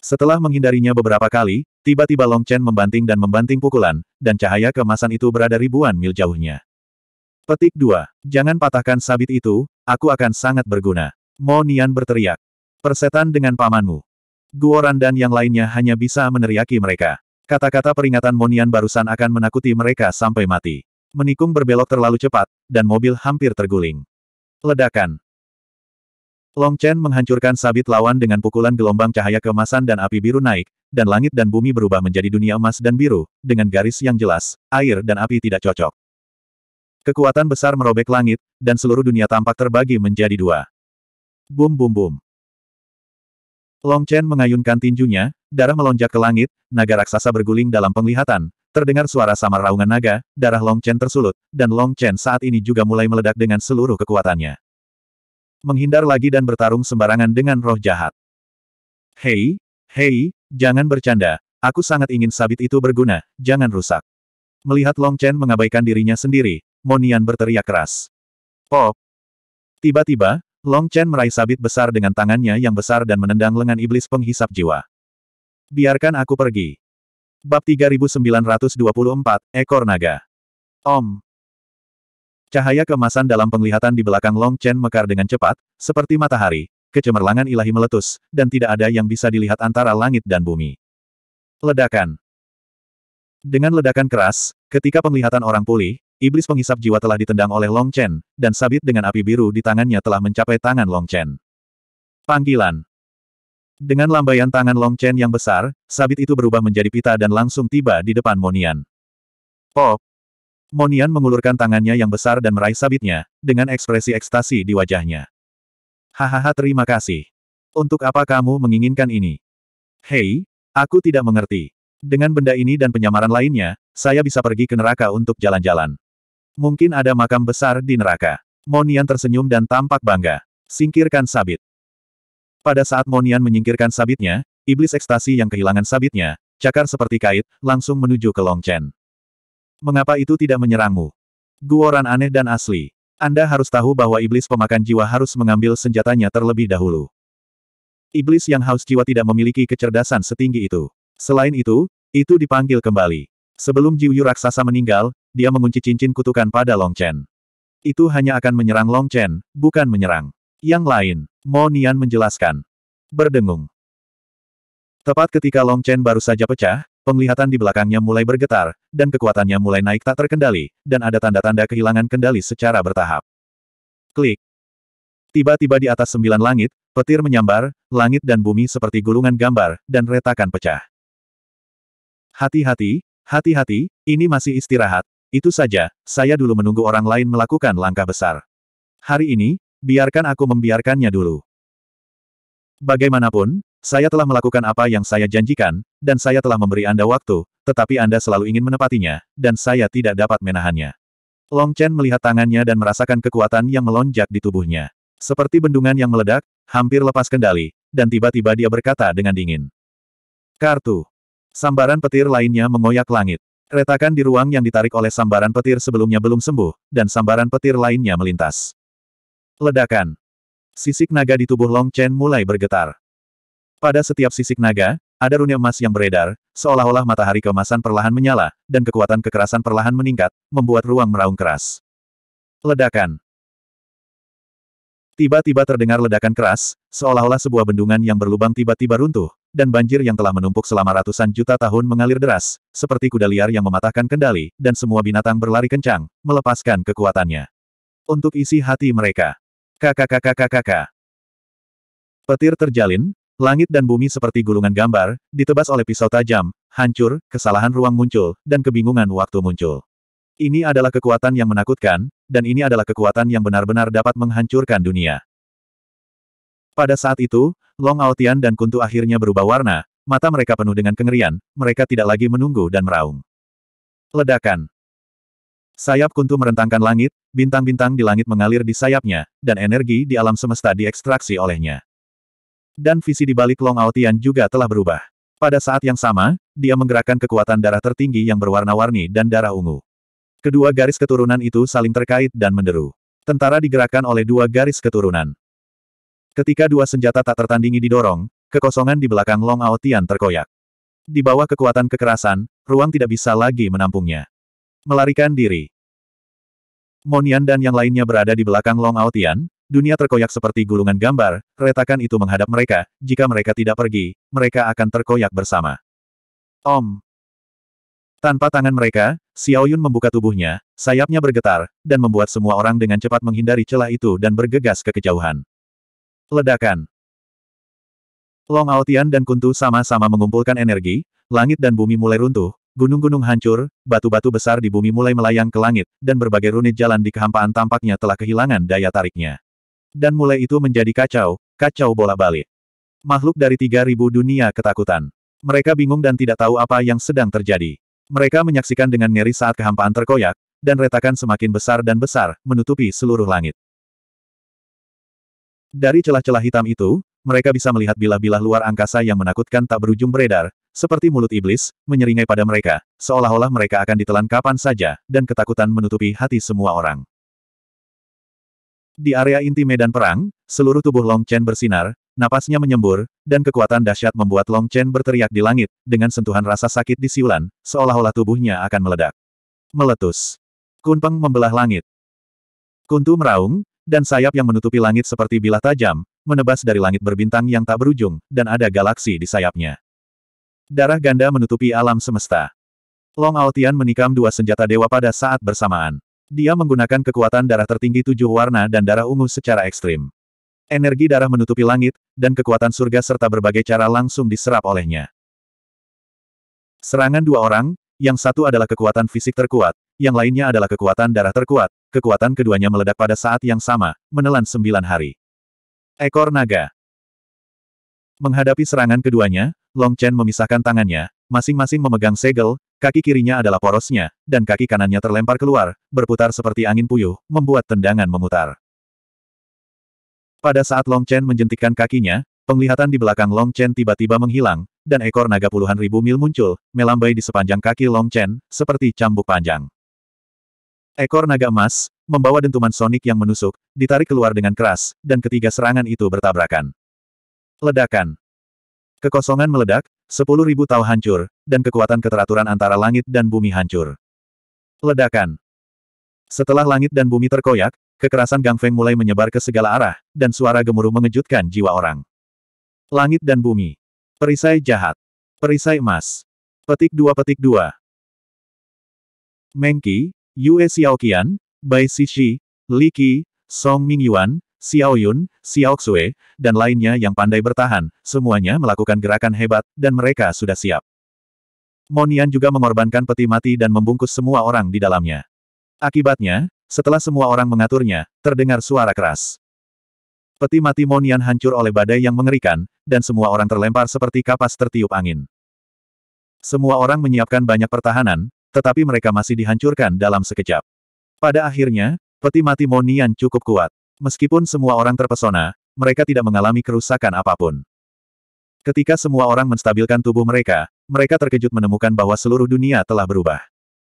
Setelah menghindarinya beberapa kali, tiba-tiba Long Chen membanting dan membanting pukulan, dan cahaya kemasan itu berada ribuan mil jauhnya. Petik 2. Jangan patahkan sabit itu, aku akan sangat berguna. Monian berteriak. Persetan dengan pamanmu. Guoran dan yang lainnya hanya bisa meneriaki mereka. Kata-kata peringatan Monian barusan akan menakuti mereka sampai mati. Menikung berbelok terlalu cepat, dan mobil hampir terguling. Ledakan. Long Chen menghancurkan sabit lawan dengan pukulan gelombang cahaya kemasan dan api biru naik, dan langit dan bumi berubah menjadi dunia emas dan biru, dengan garis yang jelas, air dan api tidak cocok. Kekuatan besar merobek langit, dan seluruh dunia tampak terbagi menjadi dua. Bum bum bum. Long Chen mengayunkan tinjunya, darah melonjak ke langit, naga raksasa berguling dalam penglihatan, terdengar suara samar raungan naga, darah Long Chen tersulut, dan Long Chen saat ini juga mulai meledak dengan seluruh kekuatannya. Menghindar lagi dan bertarung sembarangan dengan roh jahat. Hei, hei, jangan bercanda, aku sangat ingin sabit itu berguna, jangan rusak. Melihat Long Chen mengabaikan dirinya sendiri, Monian berteriak keras. Pop! Tiba-tiba, Long Chen meraih sabit besar dengan tangannya yang besar dan menendang lengan iblis penghisap jiwa. Biarkan aku pergi. Bab 3924, Ekor Naga. Om. Cahaya kemasan dalam penglihatan di belakang Long Chen mekar dengan cepat, seperti matahari, kecemerlangan ilahi meletus, dan tidak ada yang bisa dilihat antara langit dan bumi. Ledakan. Dengan ledakan keras, ketika penglihatan orang pulih, Iblis penghisap jiwa telah ditendang oleh Long Chen, dan sabit dengan api biru di tangannya telah mencapai tangan Long Chen. Panggilan Dengan lambaian tangan Long Chen yang besar, sabit itu berubah menjadi pita dan langsung tiba di depan Monian. Pop! Monian mengulurkan tangannya yang besar dan meraih sabitnya, dengan ekspresi ekstasi di wajahnya. Hahaha terima kasih. Untuk apa kamu menginginkan ini? Hei, aku tidak mengerti. Dengan benda ini dan penyamaran lainnya, saya bisa pergi ke neraka untuk jalan-jalan. Mungkin ada makam besar di neraka. Monian tersenyum dan tampak bangga. Singkirkan sabit. Pada saat Monian menyingkirkan sabitnya, iblis ekstasi yang kehilangan sabitnya, cakar seperti kait, langsung menuju ke Long Chen. Mengapa itu tidak menyerangmu? Guoran aneh dan asli. Anda harus tahu bahwa iblis pemakan jiwa harus mengambil senjatanya terlebih dahulu. Iblis yang haus jiwa tidak memiliki kecerdasan setinggi itu. Selain itu, itu dipanggil kembali. Sebelum Jiuyu raksasa meninggal, dia mengunci cincin kutukan pada Long Chen. Itu hanya akan menyerang Long Chen, bukan menyerang. Yang lain, Mo Nian menjelaskan. Berdengung. Tepat ketika Long Chen baru saja pecah, penglihatan di belakangnya mulai bergetar, dan kekuatannya mulai naik tak terkendali, dan ada tanda-tanda kehilangan kendali secara bertahap. Klik. Tiba-tiba di atas sembilan langit, petir menyambar, langit dan bumi seperti gulungan gambar, dan retakan pecah. Hati-hati, hati-hati, ini masih istirahat, itu saja, saya dulu menunggu orang lain melakukan langkah besar. Hari ini, biarkan aku membiarkannya dulu. Bagaimanapun, saya telah melakukan apa yang saya janjikan, dan saya telah memberi Anda waktu, tetapi Anda selalu ingin menepatinya, dan saya tidak dapat menahannya. Long Chen melihat tangannya dan merasakan kekuatan yang melonjak di tubuhnya. Seperti bendungan yang meledak, hampir lepas kendali, dan tiba-tiba dia berkata dengan dingin. Kartu. Sambaran petir lainnya mengoyak langit. Retakan di ruang yang ditarik oleh sambaran petir sebelumnya belum sembuh, dan sambaran petir lainnya melintas. Ledakan. Sisik naga di tubuh Long Chen mulai bergetar. Pada setiap sisik naga, ada rune emas yang beredar, seolah-olah matahari kemasan perlahan menyala, dan kekuatan kekerasan perlahan meningkat, membuat ruang meraung keras. Ledakan. Tiba-tiba terdengar ledakan keras, seolah-olah sebuah bendungan yang berlubang tiba-tiba runtuh, dan banjir yang telah menumpuk selama ratusan juta tahun mengalir deras, seperti kuda liar yang mematahkan kendali, dan semua binatang berlari kencang, melepaskan kekuatannya. Untuk isi hati mereka. KKKKKKK Petir terjalin, langit dan bumi seperti gulungan gambar, ditebas oleh pisau tajam, hancur, kesalahan ruang muncul, dan kebingungan waktu muncul. Ini adalah kekuatan yang menakutkan, dan ini adalah kekuatan yang benar-benar dapat menghancurkan dunia. Pada saat itu, Long Aotian dan Kuntu akhirnya berubah warna, mata mereka penuh dengan kengerian, mereka tidak lagi menunggu dan meraung. Ledakan. Sayap Kuntu merentangkan langit, bintang-bintang di langit mengalir di sayapnya, dan energi di alam semesta diekstraksi olehnya. Dan visi di balik Long Aotian juga telah berubah. Pada saat yang sama, dia menggerakkan kekuatan darah tertinggi yang berwarna-warni dan darah ungu. Kedua garis keturunan itu saling terkait dan menderu. Tentara digerakkan oleh dua garis keturunan. Ketika dua senjata tak tertandingi didorong, kekosongan di belakang Long Ao Tian terkoyak. Di bawah kekuatan kekerasan, ruang tidak bisa lagi menampungnya. Melarikan diri. Monian dan yang lainnya berada di belakang Long Ao Tian, dunia terkoyak seperti gulungan gambar, retakan itu menghadap mereka, jika mereka tidak pergi, mereka akan terkoyak bersama. Om, tanpa tangan mereka, Xiao Yun membuka tubuhnya, sayapnya bergetar, dan membuat semua orang dengan cepat menghindari celah itu dan bergegas ke kejauhan. Ledakan Long Aotian dan Kuntu sama-sama mengumpulkan energi, langit dan bumi mulai runtuh, gunung-gunung hancur, batu-batu besar di bumi mulai melayang ke langit, dan berbagai rune jalan di kehampaan tampaknya telah kehilangan daya tariknya. Dan mulai itu menjadi kacau, kacau bola balik. Makhluk dari 3000 dunia ketakutan. Mereka bingung dan tidak tahu apa yang sedang terjadi. Mereka menyaksikan dengan ngeri saat kehampaan terkoyak, dan retakan semakin besar dan besar, menutupi seluruh langit. Dari celah-celah hitam itu, mereka bisa melihat bilah-bilah luar angkasa yang menakutkan tak berujung beredar, seperti mulut iblis, menyeringai pada mereka, seolah-olah mereka akan ditelan kapan saja, dan ketakutan menutupi hati semua orang. Di area inti medan perang, seluruh tubuh Long Chen bersinar, Napasnya menyembur, dan kekuatan dahsyat membuat Long Chen berteriak di langit, dengan sentuhan rasa sakit di siulan, seolah-olah tubuhnya akan meledak. Meletus. Kunpeng membelah langit. Kuntu meraung, dan sayap yang menutupi langit seperti bilah tajam, menebas dari langit berbintang yang tak berujung, dan ada galaksi di sayapnya. Darah ganda menutupi alam semesta. Long Altian menikam dua senjata dewa pada saat bersamaan. Dia menggunakan kekuatan darah tertinggi tujuh warna dan darah ungu secara ekstrim. Energi darah menutupi langit, dan kekuatan surga serta berbagai cara langsung diserap olehnya. Serangan dua orang, yang satu adalah kekuatan fisik terkuat, yang lainnya adalah kekuatan darah terkuat, kekuatan keduanya meledak pada saat yang sama, menelan sembilan hari. Ekor naga. Menghadapi serangan keduanya, Long Chen memisahkan tangannya, masing-masing memegang segel, kaki kirinya adalah porosnya, dan kaki kanannya terlempar keluar, berputar seperti angin puyuh, membuat tendangan memutar. Pada saat Long Chen menjentikkan kakinya, penglihatan di belakang Long Chen tiba-tiba menghilang, dan ekor naga puluhan ribu mil muncul, melambai di sepanjang kaki Long Chen, seperti cambuk panjang. Ekor naga emas, membawa dentuman sonik yang menusuk, ditarik keluar dengan keras, dan ketiga serangan itu bertabrakan. Ledakan. Kekosongan meledak, sepuluh ribu tau hancur, dan kekuatan keteraturan antara langit dan bumi hancur. Ledakan. Setelah langit dan bumi terkoyak, Kekerasan Gang Feng mulai menyebar ke segala arah, dan suara gemuruh mengejutkan jiwa orang. Langit dan bumi. Perisai jahat. Perisai emas. Petik dua petik dua. Mengki, Yue Xiaoqian, Bai Sishi, Li Qi, Song Mingyuan, Xiao Yun, Xiao Xue, dan lainnya yang pandai bertahan, semuanya melakukan gerakan hebat, dan mereka sudah siap. Monian juga mengorbankan peti mati dan membungkus semua orang di dalamnya. Akibatnya, setelah semua orang mengaturnya, terdengar suara keras. Peti mati Monian hancur oleh badai yang mengerikan, dan semua orang terlempar seperti kapas tertiup angin. Semua orang menyiapkan banyak pertahanan, tetapi mereka masih dihancurkan dalam sekejap. Pada akhirnya, peti mati Monian cukup kuat. Meskipun semua orang terpesona, mereka tidak mengalami kerusakan apapun. Ketika semua orang menstabilkan tubuh mereka, mereka terkejut menemukan bahwa seluruh dunia telah berubah.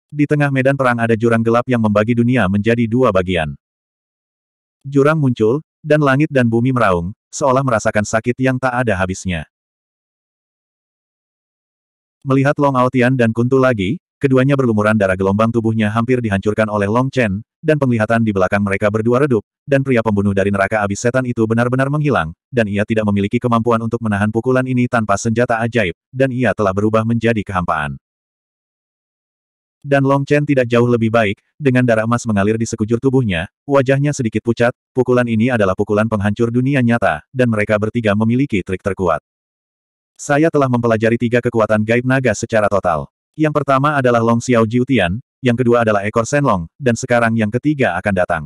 Di tengah medan perang ada jurang gelap yang membagi dunia menjadi dua bagian. Jurang muncul, dan langit dan bumi meraung, seolah merasakan sakit yang tak ada habisnya. Melihat Long Aotian dan Kuntu lagi, keduanya berlumuran darah gelombang tubuhnya hampir dihancurkan oleh Long Chen, dan penglihatan di belakang mereka berdua redup, dan pria pembunuh dari neraka abis setan itu benar-benar menghilang, dan ia tidak memiliki kemampuan untuk menahan pukulan ini tanpa senjata ajaib, dan ia telah berubah menjadi kehampaan dan Long Chen tidak jauh lebih baik, dengan darah emas mengalir di sekujur tubuhnya, wajahnya sedikit pucat, pukulan ini adalah pukulan penghancur dunia nyata, dan mereka bertiga memiliki trik terkuat. Saya telah mempelajari tiga kekuatan gaib naga secara total. Yang pertama adalah Long Xiao Jiutian, yang kedua adalah ekor Senlong, dan sekarang yang ketiga akan datang.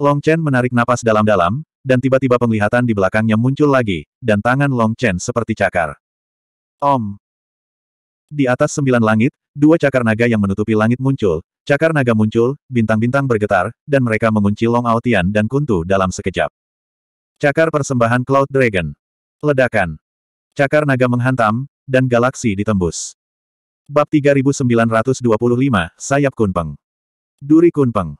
Long Chen menarik napas dalam-dalam, dan tiba-tiba penglihatan di belakangnya muncul lagi, dan tangan Long Chen seperti cakar. Om, di atas sembilan langit, dua cakar naga yang menutupi langit muncul, cakar naga muncul, bintang-bintang bergetar, dan mereka mengunci Long Aotian dan Kuntu dalam sekejap. Cakar persembahan Cloud Dragon. Ledakan. Cakar naga menghantam, dan galaksi ditembus. Bab 3925, Sayap Kunpeng. Duri Kunpeng.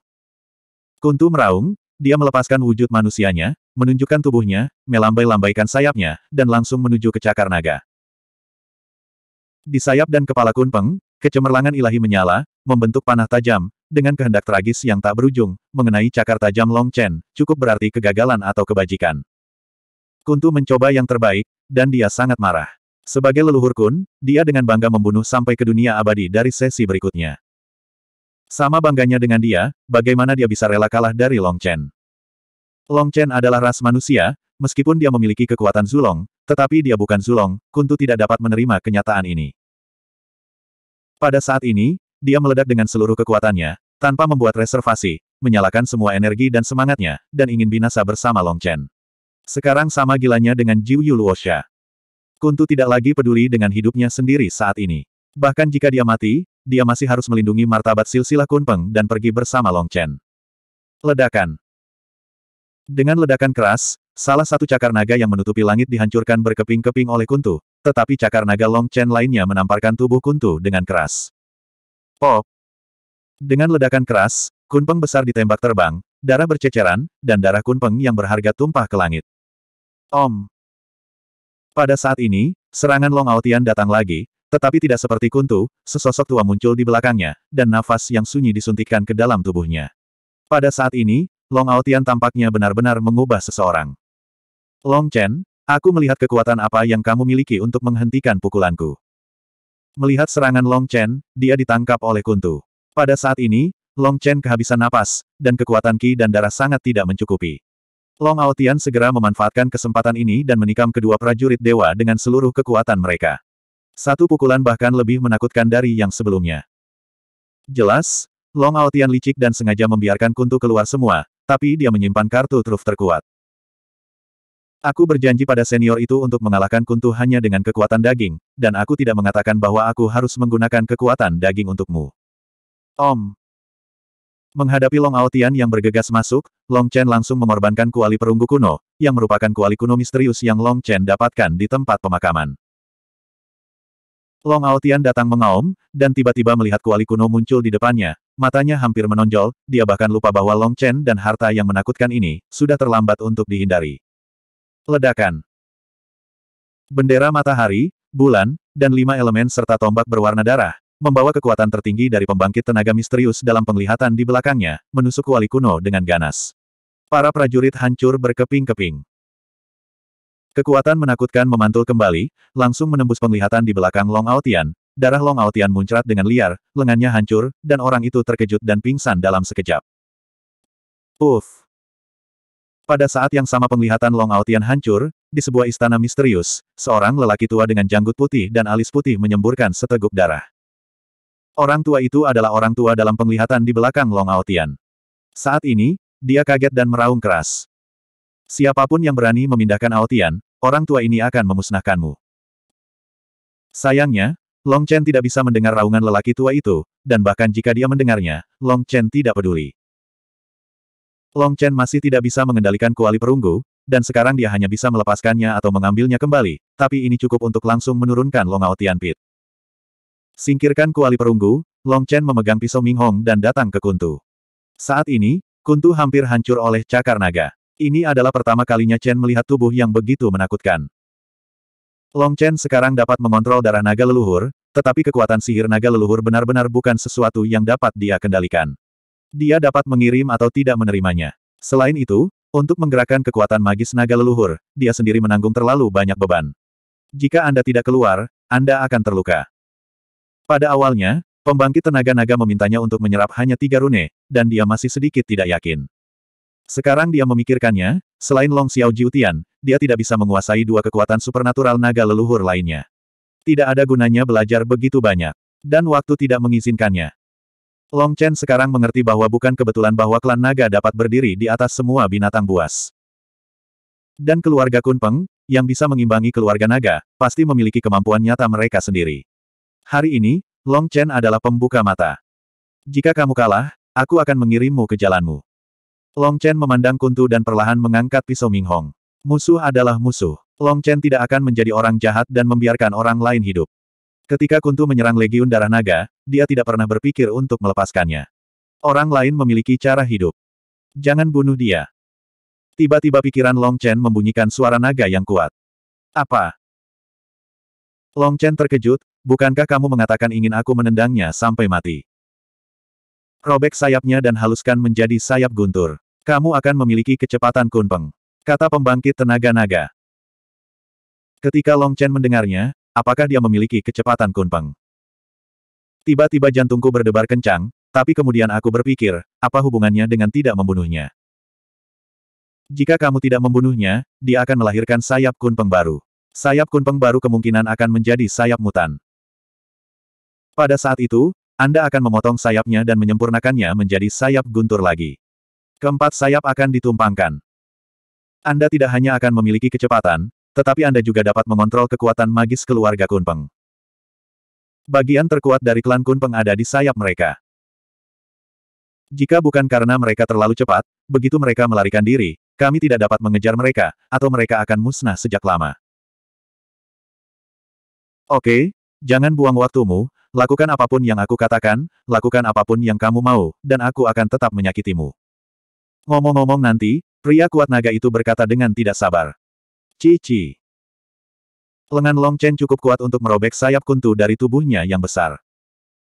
Kuntu meraung, dia melepaskan wujud manusianya, menunjukkan tubuhnya, melambai-lambaikan sayapnya, dan langsung menuju ke cakar naga. Di sayap dan kepala Kunpeng, kecemerlangan ilahi menyala, membentuk panah tajam, dengan kehendak tragis yang tak berujung, mengenai cakar tajam Long Chen, cukup berarti kegagalan atau kebajikan. Kuntu mencoba yang terbaik, dan dia sangat marah. Sebagai leluhur Kun, dia dengan bangga membunuh sampai ke dunia abadi dari sesi berikutnya. Sama bangganya dengan dia, bagaimana dia bisa rela kalah dari Long Chen. Long Chen adalah ras manusia, meskipun dia memiliki kekuatan Zulong, tetapi dia bukan Zulong, Kuntu tidak dapat menerima kenyataan ini. Pada saat ini, dia meledak dengan seluruh kekuatannya, tanpa membuat reservasi, menyalakan semua energi dan semangatnya, dan ingin binasa bersama Long Chen. Sekarang sama gilanya dengan Jiu Yu Luosha. Kuntu tidak lagi peduli dengan hidupnya sendiri saat ini. Bahkan jika dia mati, dia masih harus melindungi martabat silsilah Kunpeng dan pergi bersama Long Chen. Ledakan Dengan ledakan keras, Salah satu cakar naga yang menutupi langit dihancurkan berkeping-keping oleh kuntu, tetapi cakar naga Long Chen lainnya menamparkan tubuh kuntu dengan keras. Pop! Oh. Dengan ledakan keras, kunpeng besar ditembak terbang, darah berceceran, dan darah kunpeng yang berharga tumpah ke langit. Om! Pada saat ini, serangan Long Aotian datang lagi, tetapi tidak seperti kuntu, sesosok tua muncul di belakangnya, dan nafas yang sunyi disuntikkan ke dalam tubuhnya. Pada saat ini, Long Aotian tampaknya benar-benar mengubah seseorang. Long Chen, aku melihat kekuatan apa yang kamu miliki untuk menghentikan pukulanku. Melihat serangan Long Chen, dia ditangkap oleh kuntu. Pada saat ini, Long Chen kehabisan napas, dan kekuatan ki dan darah sangat tidak mencukupi. Long Aotian segera memanfaatkan kesempatan ini dan menikam kedua prajurit dewa dengan seluruh kekuatan mereka. Satu pukulan bahkan lebih menakutkan dari yang sebelumnya. Jelas, Long Aotian licik dan sengaja membiarkan kuntu keluar semua, tapi dia menyimpan kartu truf terkuat. Aku berjanji pada senior itu untuk mengalahkan Kuntu hanya dengan kekuatan daging, dan aku tidak mengatakan bahwa aku harus menggunakan kekuatan daging untukmu. Om. Menghadapi Long Aotian yang bergegas masuk, Long Chen langsung mengorbankan kuali perunggu kuno, yang merupakan kuali kuno misterius yang Long Chen dapatkan di tempat pemakaman. Long Aotian datang mengaum, dan tiba-tiba melihat kuali kuno muncul di depannya, matanya hampir menonjol, dia bahkan lupa bahwa Long Chen dan harta yang menakutkan ini, sudah terlambat untuk dihindari. Ledakan. Bendera matahari, bulan, dan lima elemen serta tombak berwarna darah, membawa kekuatan tertinggi dari pembangkit tenaga misterius dalam penglihatan di belakangnya, menusuk wali kuno dengan ganas. Para prajurit hancur berkeping-keping. Kekuatan menakutkan memantul kembali, langsung menembus penglihatan di belakang Long Aotian, darah Long Aotian muncrat dengan liar, lengannya hancur, dan orang itu terkejut dan pingsan dalam sekejap. Uff! Pada saat yang sama penglihatan Long Aotian hancur, di sebuah istana misterius, seorang lelaki tua dengan janggut putih dan alis putih menyemburkan seteguk darah. Orang tua itu adalah orang tua dalam penglihatan di belakang Long Aotian. Saat ini, dia kaget dan meraung keras. Siapapun yang berani memindahkan Aotian, orang tua ini akan memusnahkanmu. Sayangnya, Long Chen tidak bisa mendengar raungan lelaki tua itu, dan bahkan jika dia mendengarnya, Long Chen tidak peduli. Long Chen masih tidak bisa mengendalikan kuali perunggu, dan sekarang dia hanya bisa melepaskannya atau mengambilnya kembali, tapi ini cukup untuk langsung menurunkan Long Longao Pit. Singkirkan kuali perunggu, Long Chen memegang pisau Ming Hong dan datang ke Kuntu. Saat ini, Kuntu hampir hancur oleh cakar naga. Ini adalah pertama kalinya Chen melihat tubuh yang begitu menakutkan. Long Chen sekarang dapat mengontrol darah naga leluhur, tetapi kekuatan sihir naga leluhur benar-benar bukan sesuatu yang dapat dia kendalikan. Dia dapat mengirim atau tidak menerimanya. Selain itu, untuk menggerakkan kekuatan magis naga leluhur, dia sendiri menanggung terlalu banyak beban. Jika Anda tidak keluar, Anda akan terluka. Pada awalnya, pembangkit tenaga naga memintanya untuk menyerap hanya tiga rune, dan dia masih sedikit tidak yakin. Sekarang dia memikirkannya, selain Long Xiao Jiutian, dia tidak bisa menguasai dua kekuatan supernatural naga leluhur lainnya. Tidak ada gunanya belajar begitu banyak. Dan waktu tidak mengizinkannya. Long Chen sekarang mengerti bahwa bukan kebetulan bahwa klan naga dapat berdiri di atas semua binatang buas. Dan keluarga Kunpeng, yang bisa mengimbangi keluarga naga, pasti memiliki kemampuan nyata mereka sendiri. Hari ini, Long Chen adalah pembuka mata. Jika kamu kalah, aku akan mengirimmu ke jalanmu. Long Chen memandang Kuntu dan perlahan mengangkat pisau Ming Hong. Musuh adalah musuh. Long Chen tidak akan menjadi orang jahat dan membiarkan orang lain hidup. Ketika Kuntu menyerang Legiun Darah Naga, dia tidak pernah berpikir untuk melepaskannya. Orang lain memiliki cara hidup. Jangan bunuh dia. Tiba-tiba pikiran Long Chen membunyikan suara naga yang kuat. Apa? Long Chen terkejut, bukankah kamu mengatakan ingin aku menendangnya sampai mati? Robek sayapnya dan haluskan menjadi sayap guntur. Kamu akan memiliki kecepatan kunpeng. Kata pembangkit tenaga naga. Ketika Long Chen mendengarnya, Apakah dia memiliki kecepatan kunpeng? Tiba-tiba jantungku berdebar kencang, tapi kemudian aku berpikir, apa hubungannya dengan tidak membunuhnya? Jika kamu tidak membunuhnya, dia akan melahirkan sayap kunpeng baru. Sayap kunpeng baru kemungkinan akan menjadi sayap mutan. Pada saat itu, Anda akan memotong sayapnya dan menyempurnakannya menjadi sayap guntur lagi. Keempat sayap akan ditumpangkan. Anda tidak hanya akan memiliki kecepatan, tetapi Anda juga dapat mengontrol kekuatan magis keluarga Kunpeng. Bagian terkuat dari klan Kunpeng ada di sayap mereka. Jika bukan karena mereka terlalu cepat, begitu mereka melarikan diri, kami tidak dapat mengejar mereka, atau mereka akan musnah sejak lama. Oke, jangan buang waktumu, lakukan apapun yang aku katakan, lakukan apapun yang kamu mau, dan aku akan tetap menyakitimu. Ngomong-ngomong nanti, pria kuat naga itu berkata dengan tidak sabar. Cici. Lengan Long Chen cukup kuat untuk merobek sayap kuntu dari tubuhnya yang besar.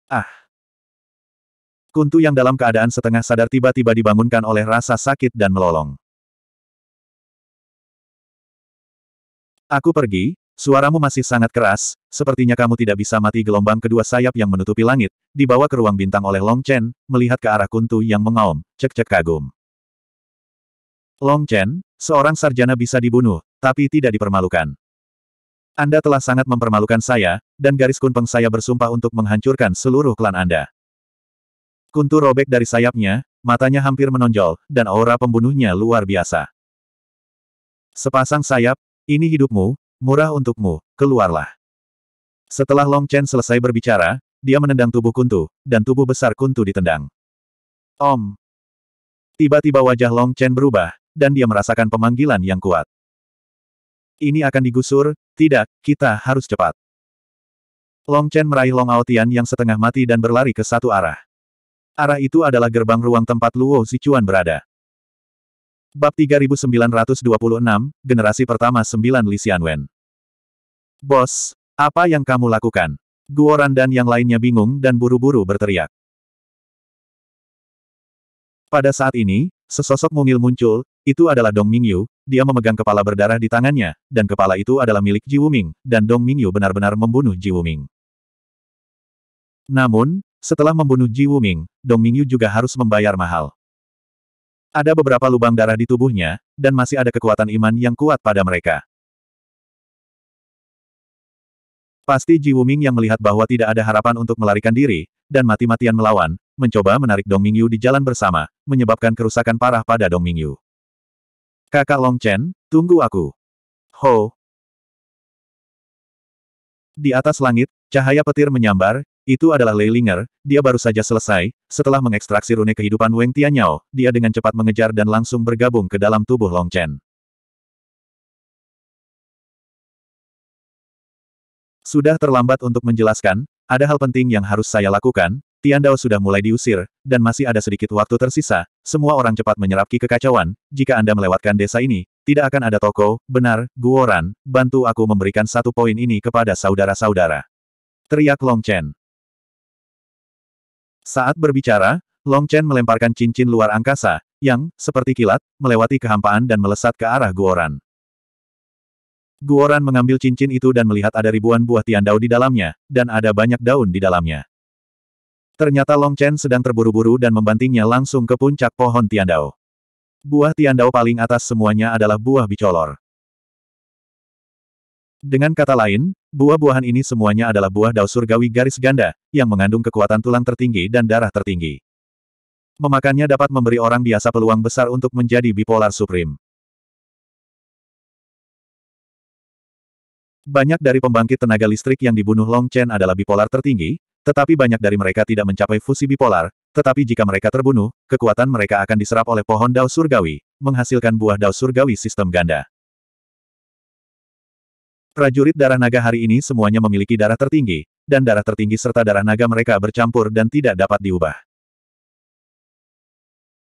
Ah! Kuntu yang dalam keadaan setengah sadar tiba-tiba dibangunkan oleh rasa sakit dan melolong. Aku pergi, suaramu masih sangat keras, sepertinya kamu tidak bisa mati gelombang kedua sayap yang menutupi langit, dibawa ke ruang bintang oleh Long Chen, melihat ke arah kuntu yang mengaum, cek-cek kagum. Long Chen, seorang sarjana bisa dibunuh, tapi tidak dipermalukan. Anda telah sangat mempermalukan saya, dan garis kunpeng saya bersumpah untuk menghancurkan seluruh klan Anda. Kuntu robek dari sayapnya, matanya hampir menonjol, dan aura pembunuhnya luar biasa. Sepasang sayap, ini hidupmu, murah untukmu, keluarlah. Setelah Long Chen selesai berbicara, dia menendang tubuh kuntu, dan tubuh besar kuntu ditendang. Om. Tiba-tiba wajah Long Chen berubah, dan dia merasakan pemanggilan yang kuat. Ini akan digusur, tidak, kita harus cepat. Long Chen meraih Long Aotian yang setengah mati dan berlari ke satu arah. Arah itu adalah gerbang ruang tempat Luo Zichuan berada. Bab 3926, Generasi Pertama 9 Li Xianwen. Bos, apa yang kamu lakukan? Guoran dan yang lainnya bingung dan buru-buru berteriak. Pada saat ini, sesosok mungil muncul, itu adalah Dong Mingyu, dia memegang kepala berdarah di tangannya, dan kepala itu adalah milik Ji Wuming, dan Dong Mingyu benar-benar membunuh Ji Wuming. Namun, setelah membunuh Ji Wuming, Dong Mingyu juga harus membayar mahal. Ada beberapa lubang darah di tubuhnya, dan masih ada kekuatan iman yang kuat pada mereka. Pasti Ji Wuming yang melihat bahwa tidak ada harapan untuk melarikan diri, dan mati-matian melawan, mencoba menarik Dong Mingyu di jalan bersama, menyebabkan kerusakan parah pada Dong Mingyu. Kakak Long Chen, tunggu aku. Ho! Di atas langit, cahaya petir menyambar, itu adalah Lei Linger, dia baru saja selesai, setelah mengekstraksi rune kehidupan Weng Tianyao, dia dengan cepat mengejar dan langsung bergabung ke dalam tubuh Long Chen. Sudah terlambat untuk menjelaskan, ada hal penting yang harus saya lakukan, Tian Dao sudah mulai diusir, dan masih ada sedikit waktu tersisa, semua orang cepat menyerap ki kekacauan, jika Anda melewatkan desa ini, tidak akan ada toko, benar, Guoran, bantu aku memberikan satu poin ini kepada saudara-saudara. Teriak Long Chen. Saat berbicara, Long Chen melemparkan cincin luar angkasa, yang, seperti kilat, melewati kehampaan dan melesat ke arah Guoran. Guoran mengambil cincin itu dan melihat ada ribuan buah tiandao di dalamnya, dan ada banyak daun di dalamnya. Ternyata Long Chen sedang terburu-buru dan membantingnya langsung ke puncak pohon Tiandao. Buah Tiandao paling atas semuanya adalah buah bicolor. Dengan kata lain, buah-buahan ini semuanya adalah buah dao surgawi garis ganda, yang mengandung kekuatan tulang tertinggi dan darah tertinggi. Memakannya dapat memberi orang biasa peluang besar untuk menjadi bipolar supreme. Banyak dari pembangkit tenaga listrik yang dibunuh Long Chen adalah bipolar tertinggi, tetapi banyak dari mereka tidak mencapai fusi bipolar, tetapi jika mereka terbunuh, kekuatan mereka akan diserap oleh pohon dao surgawi, menghasilkan buah dao surgawi sistem ganda. Prajurit darah naga hari ini semuanya memiliki darah tertinggi, dan darah tertinggi serta darah naga mereka bercampur dan tidak dapat diubah.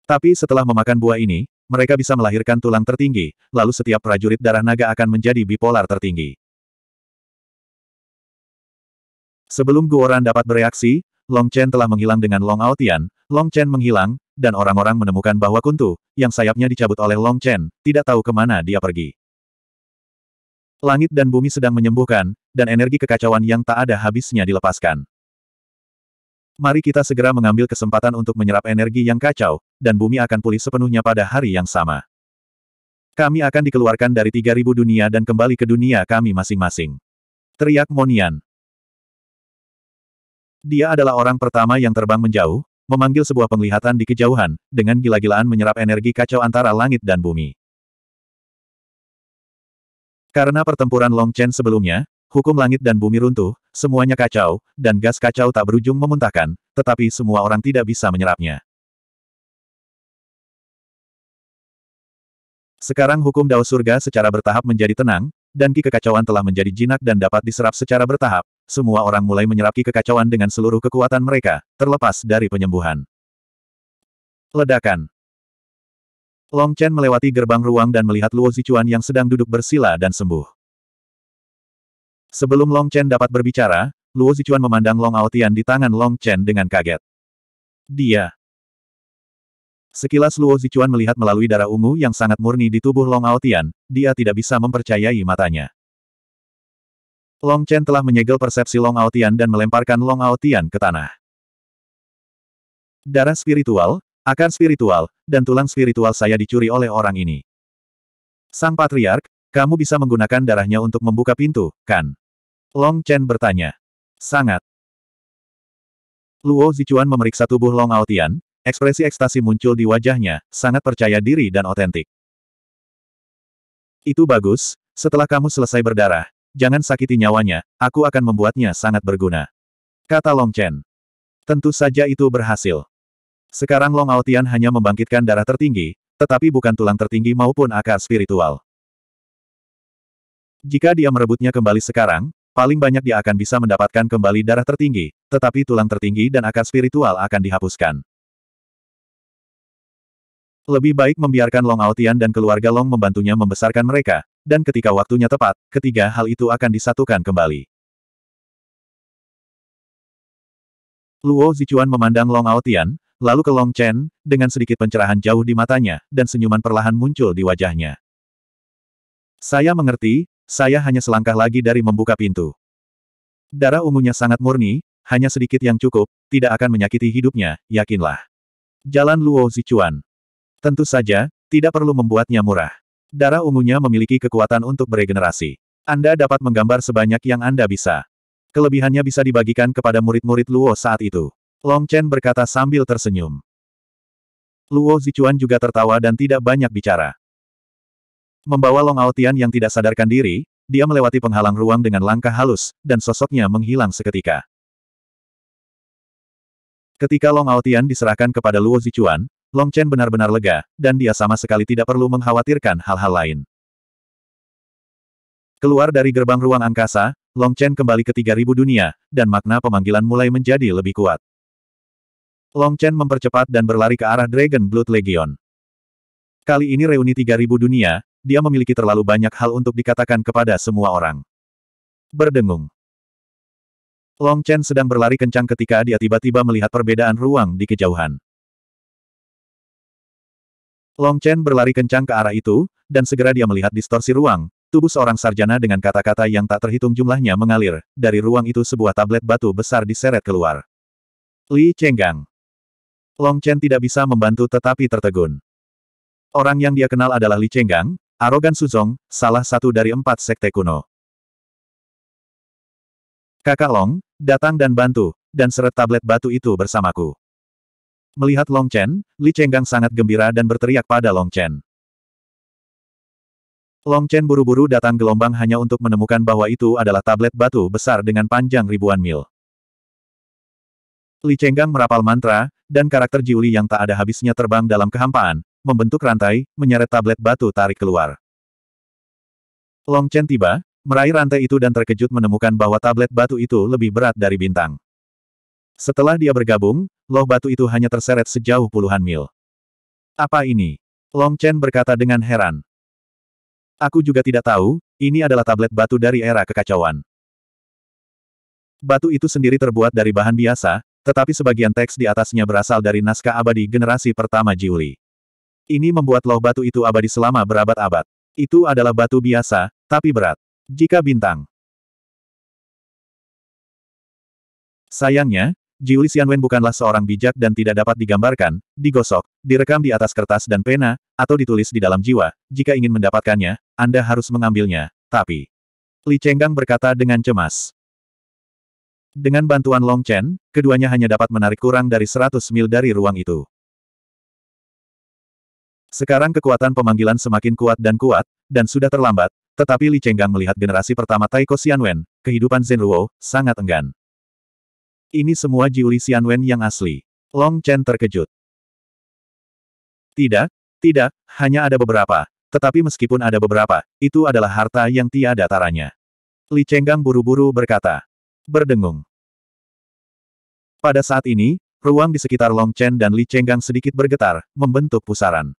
Tapi setelah memakan buah ini, mereka bisa melahirkan tulang tertinggi, lalu setiap prajurit darah naga akan menjadi bipolar tertinggi. Sebelum Guoran dapat bereaksi, Long Chen telah menghilang dengan Long Aotian, Long Chen menghilang, dan orang-orang menemukan bahwa Kuntu, yang sayapnya dicabut oleh Long Chen, tidak tahu kemana dia pergi. Langit dan bumi sedang menyembuhkan, dan energi kekacauan yang tak ada habisnya dilepaskan. Mari kita segera mengambil kesempatan untuk menyerap energi yang kacau, dan bumi akan pulih sepenuhnya pada hari yang sama. Kami akan dikeluarkan dari 3000 dunia dan kembali ke dunia kami masing-masing. Teriak Monian. Dia adalah orang pertama yang terbang menjauh, memanggil sebuah penglihatan di kejauhan, dengan gila-gilaan menyerap energi kacau antara langit dan bumi. Karena pertempuran Long Chen sebelumnya, hukum langit dan bumi runtuh, semuanya kacau, dan gas kacau tak berujung memuntahkan, tetapi semua orang tidak bisa menyerapnya. Sekarang hukum Dao Surga secara bertahap menjadi tenang, dan ki kekacauan telah menjadi jinak dan dapat diserap secara bertahap, semua orang mulai menyerapi kekacauan dengan seluruh kekuatan mereka, terlepas dari penyembuhan. Ledakan Long Chen melewati gerbang ruang dan melihat Luo Zichuan yang sedang duduk bersila dan sembuh. Sebelum Long Chen dapat berbicara, Luo Zichuan memandang Long Aotian di tangan Long Chen dengan kaget. Dia. Sekilas Luo Zichuan melihat melalui darah ungu yang sangat murni di tubuh Long Aotian, dia tidak bisa mempercayai matanya. Long Chen telah menyegel persepsi Long Aotian dan melemparkan Long Aotian ke tanah. Darah spiritual, akar spiritual, dan tulang spiritual saya dicuri oleh orang ini. Sang Patriark, kamu bisa menggunakan darahnya untuk membuka pintu, kan? Long Chen bertanya. Sangat. Luo Zichuan memeriksa tubuh Long Aotian, ekspresi ekstasi muncul di wajahnya, sangat percaya diri dan otentik. Itu bagus, setelah kamu selesai berdarah, Jangan sakiti nyawanya, aku akan membuatnya sangat berguna. Kata Long Chen. Tentu saja itu berhasil. Sekarang Long Aotian hanya membangkitkan darah tertinggi, tetapi bukan tulang tertinggi maupun akar spiritual. Jika dia merebutnya kembali sekarang, paling banyak dia akan bisa mendapatkan kembali darah tertinggi, tetapi tulang tertinggi dan akar spiritual akan dihapuskan. Lebih baik membiarkan Long Aotian dan keluarga Long membantunya membesarkan mereka, dan ketika waktunya tepat, ketiga hal itu akan disatukan kembali. Luo Zichuan memandang Long Aotian, lalu ke Long Chen, dengan sedikit pencerahan jauh di matanya, dan senyuman perlahan muncul di wajahnya. Saya mengerti, saya hanya selangkah lagi dari membuka pintu. Darah ungunya sangat murni, hanya sedikit yang cukup, tidak akan menyakiti hidupnya, yakinlah. Jalan Luo Zichuan Tentu saja, tidak perlu membuatnya murah. Darah ungunya memiliki kekuatan untuk beregenerasi. Anda dapat menggambar sebanyak yang Anda bisa. Kelebihannya bisa dibagikan kepada murid-murid Luo saat itu. Long Chen berkata sambil tersenyum. Luo Zichuan juga tertawa dan tidak banyak bicara. Membawa Long Aotian yang tidak sadarkan diri, dia melewati penghalang ruang dengan langkah halus, dan sosoknya menghilang seketika. Ketika Long Aotian diserahkan kepada Luo Zichuan, Long Chen benar-benar lega, dan dia sama sekali tidak perlu mengkhawatirkan hal-hal lain. Keluar dari gerbang ruang angkasa, Long Chen kembali ke 3000 dunia, dan makna pemanggilan mulai menjadi lebih kuat. Long Chen mempercepat dan berlari ke arah Dragon Blood Legion. Kali ini reuni 3000 dunia, dia memiliki terlalu banyak hal untuk dikatakan kepada semua orang. Berdengung. Long Chen sedang berlari kencang ketika dia tiba-tiba melihat perbedaan ruang di kejauhan. Long Chen berlari kencang ke arah itu, dan segera dia melihat distorsi ruang, tubuh seorang sarjana dengan kata-kata yang tak terhitung jumlahnya mengalir, dari ruang itu sebuah tablet batu besar diseret keluar. Li Chenggang Long Chen tidak bisa membantu tetapi tertegun. Orang yang dia kenal adalah Li Chenggang, Arogan Suzong, salah satu dari empat sekte kuno. Kakak Long, datang dan bantu, dan seret tablet batu itu bersamaku. Melihat Long Chen, Li Chenggang sangat gembira dan berteriak pada Long Chen. Long Chen buru-buru datang gelombang hanya untuk menemukan bahwa itu adalah tablet batu besar dengan panjang ribuan mil. Li Chenggang merapal mantra, dan karakter Jiuli yang tak ada habisnya terbang dalam kehampaan, membentuk rantai, menyeret tablet batu tarik keluar. Long Chen tiba, meraih rantai itu dan terkejut menemukan bahwa tablet batu itu lebih berat dari bintang. Setelah dia bergabung, loh batu itu hanya terseret sejauh puluhan mil. Apa ini? Long Chen berkata dengan heran. Aku juga tidak tahu, ini adalah tablet batu dari era kekacauan. Batu itu sendiri terbuat dari bahan biasa, tetapi sebagian teks di atasnya berasal dari naskah abadi generasi pertama Jiuli. Ini membuat loh batu itu abadi selama berabad-abad. Itu adalah batu biasa, tapi berat. Jika bintang. Sayangnya, Jiuli Xianwen bukanlah seorang bijak dan tidak dapat digambarkan, digosok, direkam di atas kertas dan pena, atau ditulis di dalam jiwa. Jika ingin mendapatkannya, Anda harus mengambilnya. Tapi, Li Chenggang berkata dengan cemas. Dengan bantuan Long Chen, keduanya hanya dapat menarik kurang dari 100 mil dari ruang itu. Sekarang kekuatan pemanggilan semakin kuat dan kuat, dan sudah terlambat, tetapi Li Chenggang melihat generasi pertama Taiko Xianwen, kehidupan Zhen Zhenruo, sangat enggan. Ini semua Jiuli Xianwen yang asli. Long Chen terkejut. Tidak, tidak, hanya ada beberapa. Tetapi meskipun ada beberapa, itu adalah harta yang tiada taranya. Li Chenggang buru-buru berkata. Berdengung. Pada saat ini, ruang di sekitar Long Chen dan Li Chenggang sedikit bergetar, membentuk pusaran.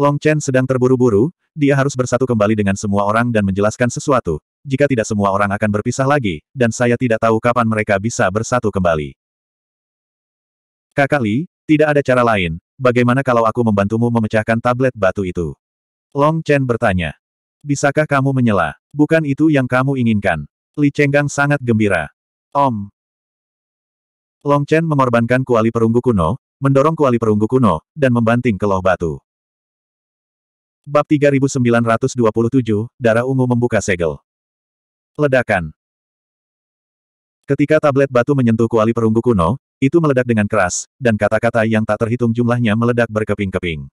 Long Chen sedang terburu-buru, dia harus bersatu kembali dengan semua orang dan menjelaskan sesuatu, jika tidak semua orang akan berpisah lagi, dan saya tidak tahu kapan mereka bisa bersatu kembali. Kakak Li, tidak ada cara lain, bagaimana kalau aku membantumu memecahkan tablet batu itu? Long Chen bertanya. Bisakah kamu menyela? Bukan itu yang kamu inginkan. Li Chenggang sangat gembira. Om. Long Chen mengorbankan kuali perunggu kuno, mendorong kuali perunggu kuno, dan membanting ke loh batu. Bab 3927, Darah Ungu membuka segel. Ledakan. Ketika tablet batu menyentuh kuali perunggu kuno, itu meledak dengan keras, dan kata-kata yang tak terhitung jumlahnya meledak berkeping-keping.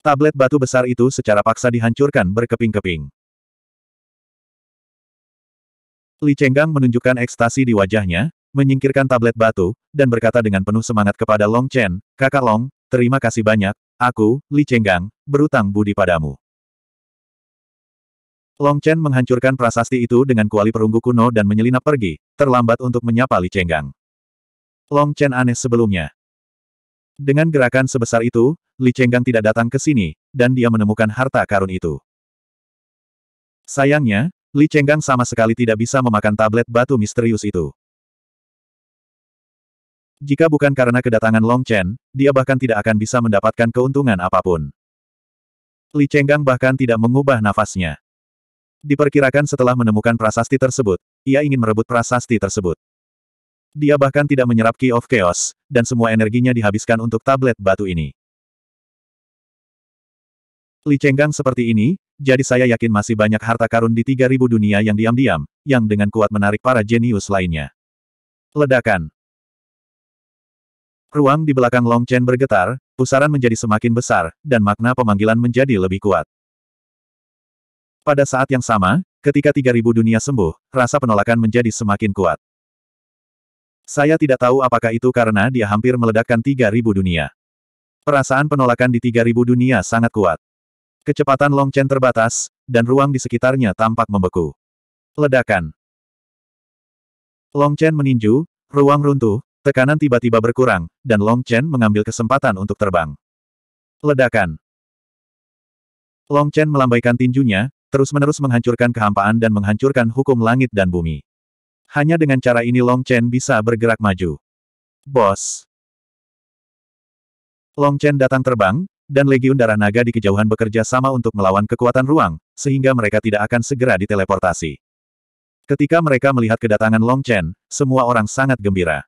Tablet batu besar itu secara paksa dihancurkan berkeping-keping. Li Chenggang menunjukkan ekstasi di wajahnya, menyingkirkan tablet batu, dan berkata dengan penuh semangat kepada Long Chen, Kakak Long, terima kasih banyak, aku, Li Chenggang, berutang budi padamu. Long Chen menghancurkan prasasti itu dengan kuali perunggu kuno dan menyelinap pergi, terlambat untuk menyapa Li Chenggang. Long Chen aneh sebelumnya. Dengan gerakan sebesar itu, Li Chenggang tidak datang ke sini, dan dia menemukan harta karun itu. Sayangnya, Li Chenggang sama sekali tidak bisa memakan tablet batu misterius itu. Jika bukan karena kedatangan Long Chen, dia bahkan tidak akan bisa mendapatkan keuntungan apapun. Li Chenggang bahkan tidak mengubah nafasnya. Diperkirakan setelah menemukan prasasti tersebut, ia ingin merebut prasasti tersebut. Dia bahkan tidak menyerap Key of Chaos, dan semua energinya dihabiskan untuk tablet batu ini. Li Chenggang seperti ini, jadi saya yakin masih banyak harta karun di 3000 dunia yang diam-diam, yang dengan kuat menarik para jenius lainnya. Ledakan Ruang di belakang Long Chen bergetar, pusaran menjadi semakin besar, dan makna pemanggilan menjadi lebih kuat. Pada saat yang sama, ketika 3000 dunia sembuh, rasa penolakan menjadi semakin kuat. Saya tidak tahu apakah itu karena dia hampir meledakkan 3000 dunia. Perasaan penolakan di 3000 dunia sangat kuat. Kecepatan Long Chen terbatas, dan ruang di sekitarnya tampak membeku. Ledakan. Long Chen meninju, ruang runtuh, tekanan tiba-tiba berkurang, dan Long Chen mengambil kesempatan untuk terbang. Ledakan. Long Chen melambaikan tinjunya, terus-menerus menghancurkan kehampaan dan menghancurkan hukum langit dan bumi. Hanya dengan cara ini Long Chen bisa bergerak maju. Bos. Long Chen datang terbang, dan Legiun Darah Naga di kejauhan bekerja sama untuk melawan kekuatan ruang, sehingga mereka tidak akan segera diteleportasi. Ketika mereka melihat kedatangan Long Chen, semua orang sangat gembira.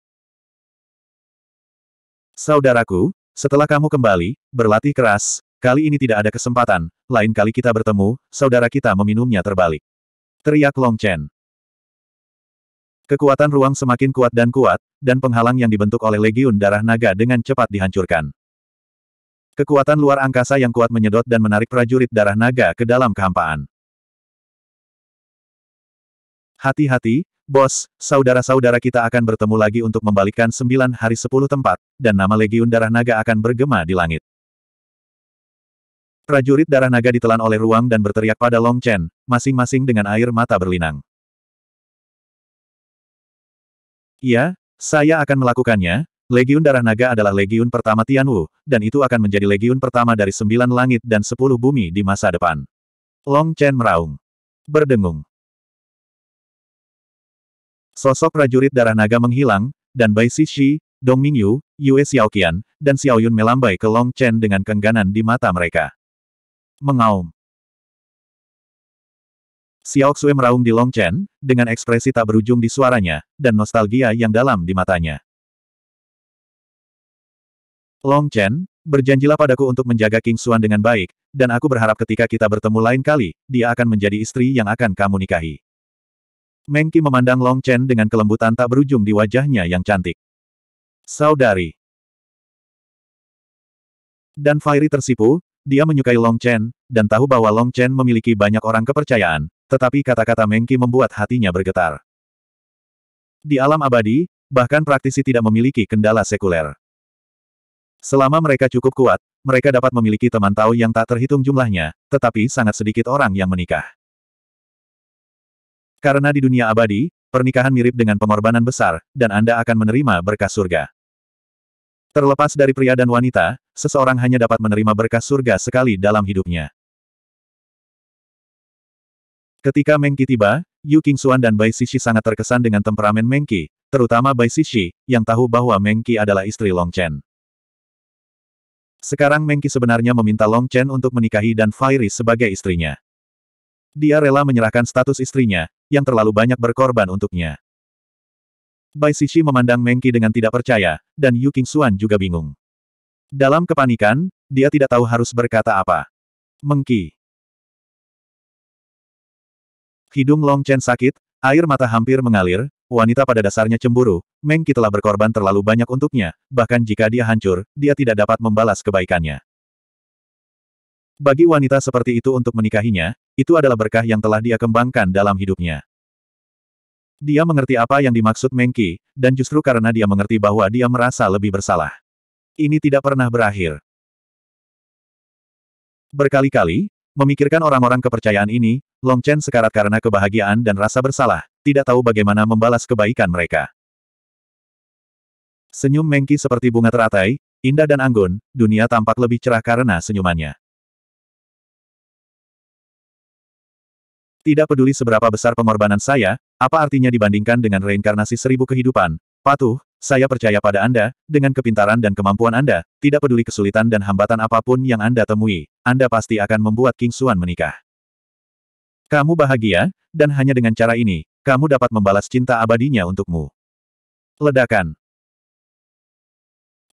Saudaraku, setelah kamu kembali, berlatih keras, Kali ini tidak ada kesempatan, lain kali kita bertemu, saudara kita meminumnya terbalik. Teriak Long Chen. Kekuatan ruang semakin kuat dan kuat, dan penghalang yang dibentuk oleh Legiun Darah Naga dengan cepat dihancurkan. Kekuatan luar angkasa yang kuat menyedot dan menarik prajurit Darah Naga ke dalam kehampaan. Hati-hati, bos, saudara-saudara kita akan bertemu lagi untuk membalikkan sembilan hari sepuluh tempat, dan nama Legiun Darah Naga akan bergema di langit. Prajurit darah naga ditelan oleh ruang dan berteriak pada Long Chen, masing-masing dengan air mata berlinang. Ya, saya akan melakukannya. Legiun Darah Naga adalah legiun pertama Tian Wu, dan itu akan menjadi legiun pertama dari sembilan langit dan sepuluh bumi di masa depan. Long Chen meraung. Berdengung. Sosok prajurit Darah Naga menghilang, dan Bai Xixi, Dong Mingyu, Yue Xiaoqian, dan Xiaoyun melambai ke Long Chen dengan kengganan di mata mereka. Mengaum. Xiao Xue meraung di Long Chen, dengan ekspresi tak berujung di suaranya, dan nostalgia yang dalam di matanya. Long Chen, berjanjilah padaku untuk menjaga King Xuan dengan baik, dan aku berharap ketika kita bertemu lain kali, dia akan menjadi istri yang akan kamu nikahi. Mengki memandang Long Chen dengan kelembutan tak berujung di wajahnya yang cantik. Saudari. Dan Fairy tersipu, dia menyukai Long Chen, dan tahu bahwa Long Chen memiliki banyak orang kepercayaan, tetapi kata-kata Mengki membuat hatinya bergetar. Di alam abadi, bahkan praktisi tidak memiliki kendala sekuler. Selama mereka cukup kuat, mereka dapat memiliki teman tahu yang tak terhitung jumlahnya, tetapi sangat sedikit orang yang menikah. Karena di dunia abadi, pernikahan mirip dengan pengorbanan besar, dan Anda akan menerima berkas surga. Terlepas dari pria dan wanita, seseorang hanya dapat menerima berkah surga sekali dalam hidupnya. Ketika Mengki tiba, Yu Qingxuan dan Bai Sishi sangat terkesan dengan temperamen Mengki, terutama Bai Sishi yang tahu bahwa Mengki adalah istri Long Chen. Sekarang Mengki sebenarnya meminta Long Chen untuk menikahi dan Fairy sebagai istrinya. Dia rela menyerahkan status istrinya, yang terlalu banyak berkorban untuknya. Bai Sishi memandang Mengki dengan tidak percaya, dan Yu Xuan juga bingung. Dalam kepanikan, dia tidak tahu harus berkata apa. Mengki. Hidung Long Chen sakit, air mata hampir mengalir, wanita pada dasarnya cemburu, Mengki telah berkorban terlalu banyak untuknya, bahkan jika dia hancur, dia tidak dapat membalas kebaikannya. Bagi wanita seperti itu untuk menikahinya, itu adalah berkah yang telah dia kembangkan dalam hidupnya. Dia mengerti apa yang dimaksud Mengki, dan justru karena dia mengerti bahwa dia merasa lebih bersalah. Ini tidak pernah berakhir. Berkali-kali, memikirkan orang-orang kepercayaan ini, Long Chen sekarat karena kebahagiaan dan rasa bersalah, tidak tahu bagaimana membalas kebaikan mereka. Senyum Mengki seperti bunga teratai, indah dan anggun, dunia tampak lebih cerah karena senyumannya. Tidak peduli seberapa besar pengorbanan saya, apa artinya dibandingkan dengan reinkarnasi seribu kehidupan? Patuh, saya percaya pada Anda, dengan kepintaran dan kemampuan Anda, tidak peduli kesulitan dan hambatan apapun yang Anda temui, Anda pasti akan membuat King Xuan menikah. Kamu bahagia, dan hanya dengan cara ini, kamu dapat membalas cinta abadinya untukmu. Ledakan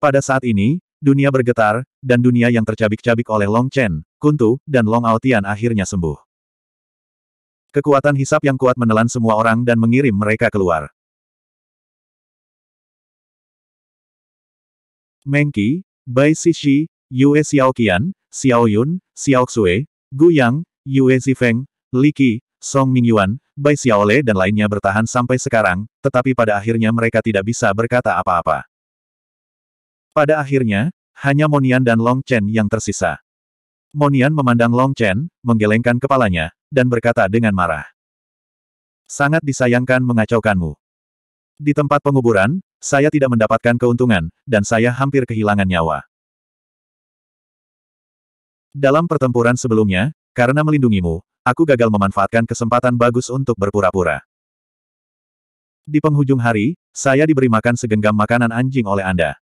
Pada saat ini, dunia bergetar, dan dunia yang tercabik-cabik oleh Long Chen, Kuntu, dan Long Aotian akhirnya sembuh. Kekuatan hisap yang kuat menelan semua orang dan mengirim mereka keluar. Mengki, Bai Xixi, Yue Xiaoqian, Xiao Yun, Xiao Xue, Gu Yang, Yue Zifeng, Li Qi, Song Mingyuan, Bai Xiaole dan lainnya bertahan sampai sekarang, tetapi pada akhirnya mereka tidak bisa berkata apa-apa. Pada akhirnya, hanya Monian dan Long Chen yang tersisa. Monian memandang Long Chen, menggelengkan kepalanya, dan berkata dengan marah. Sangat disayangkan mengacaukanmu. Di tempat penguburan, saya tidak mendapatkan keuntungan, dan saya hampir kehilangan nyawa. Dalam pertempuran sebelumnya, karena melindungimu, aku gagal memanfaatkan kesempatan bagus untuk berpura-pura. Di penghujung hari, saya diberi makan segenggam makanan anjing oleh Anda.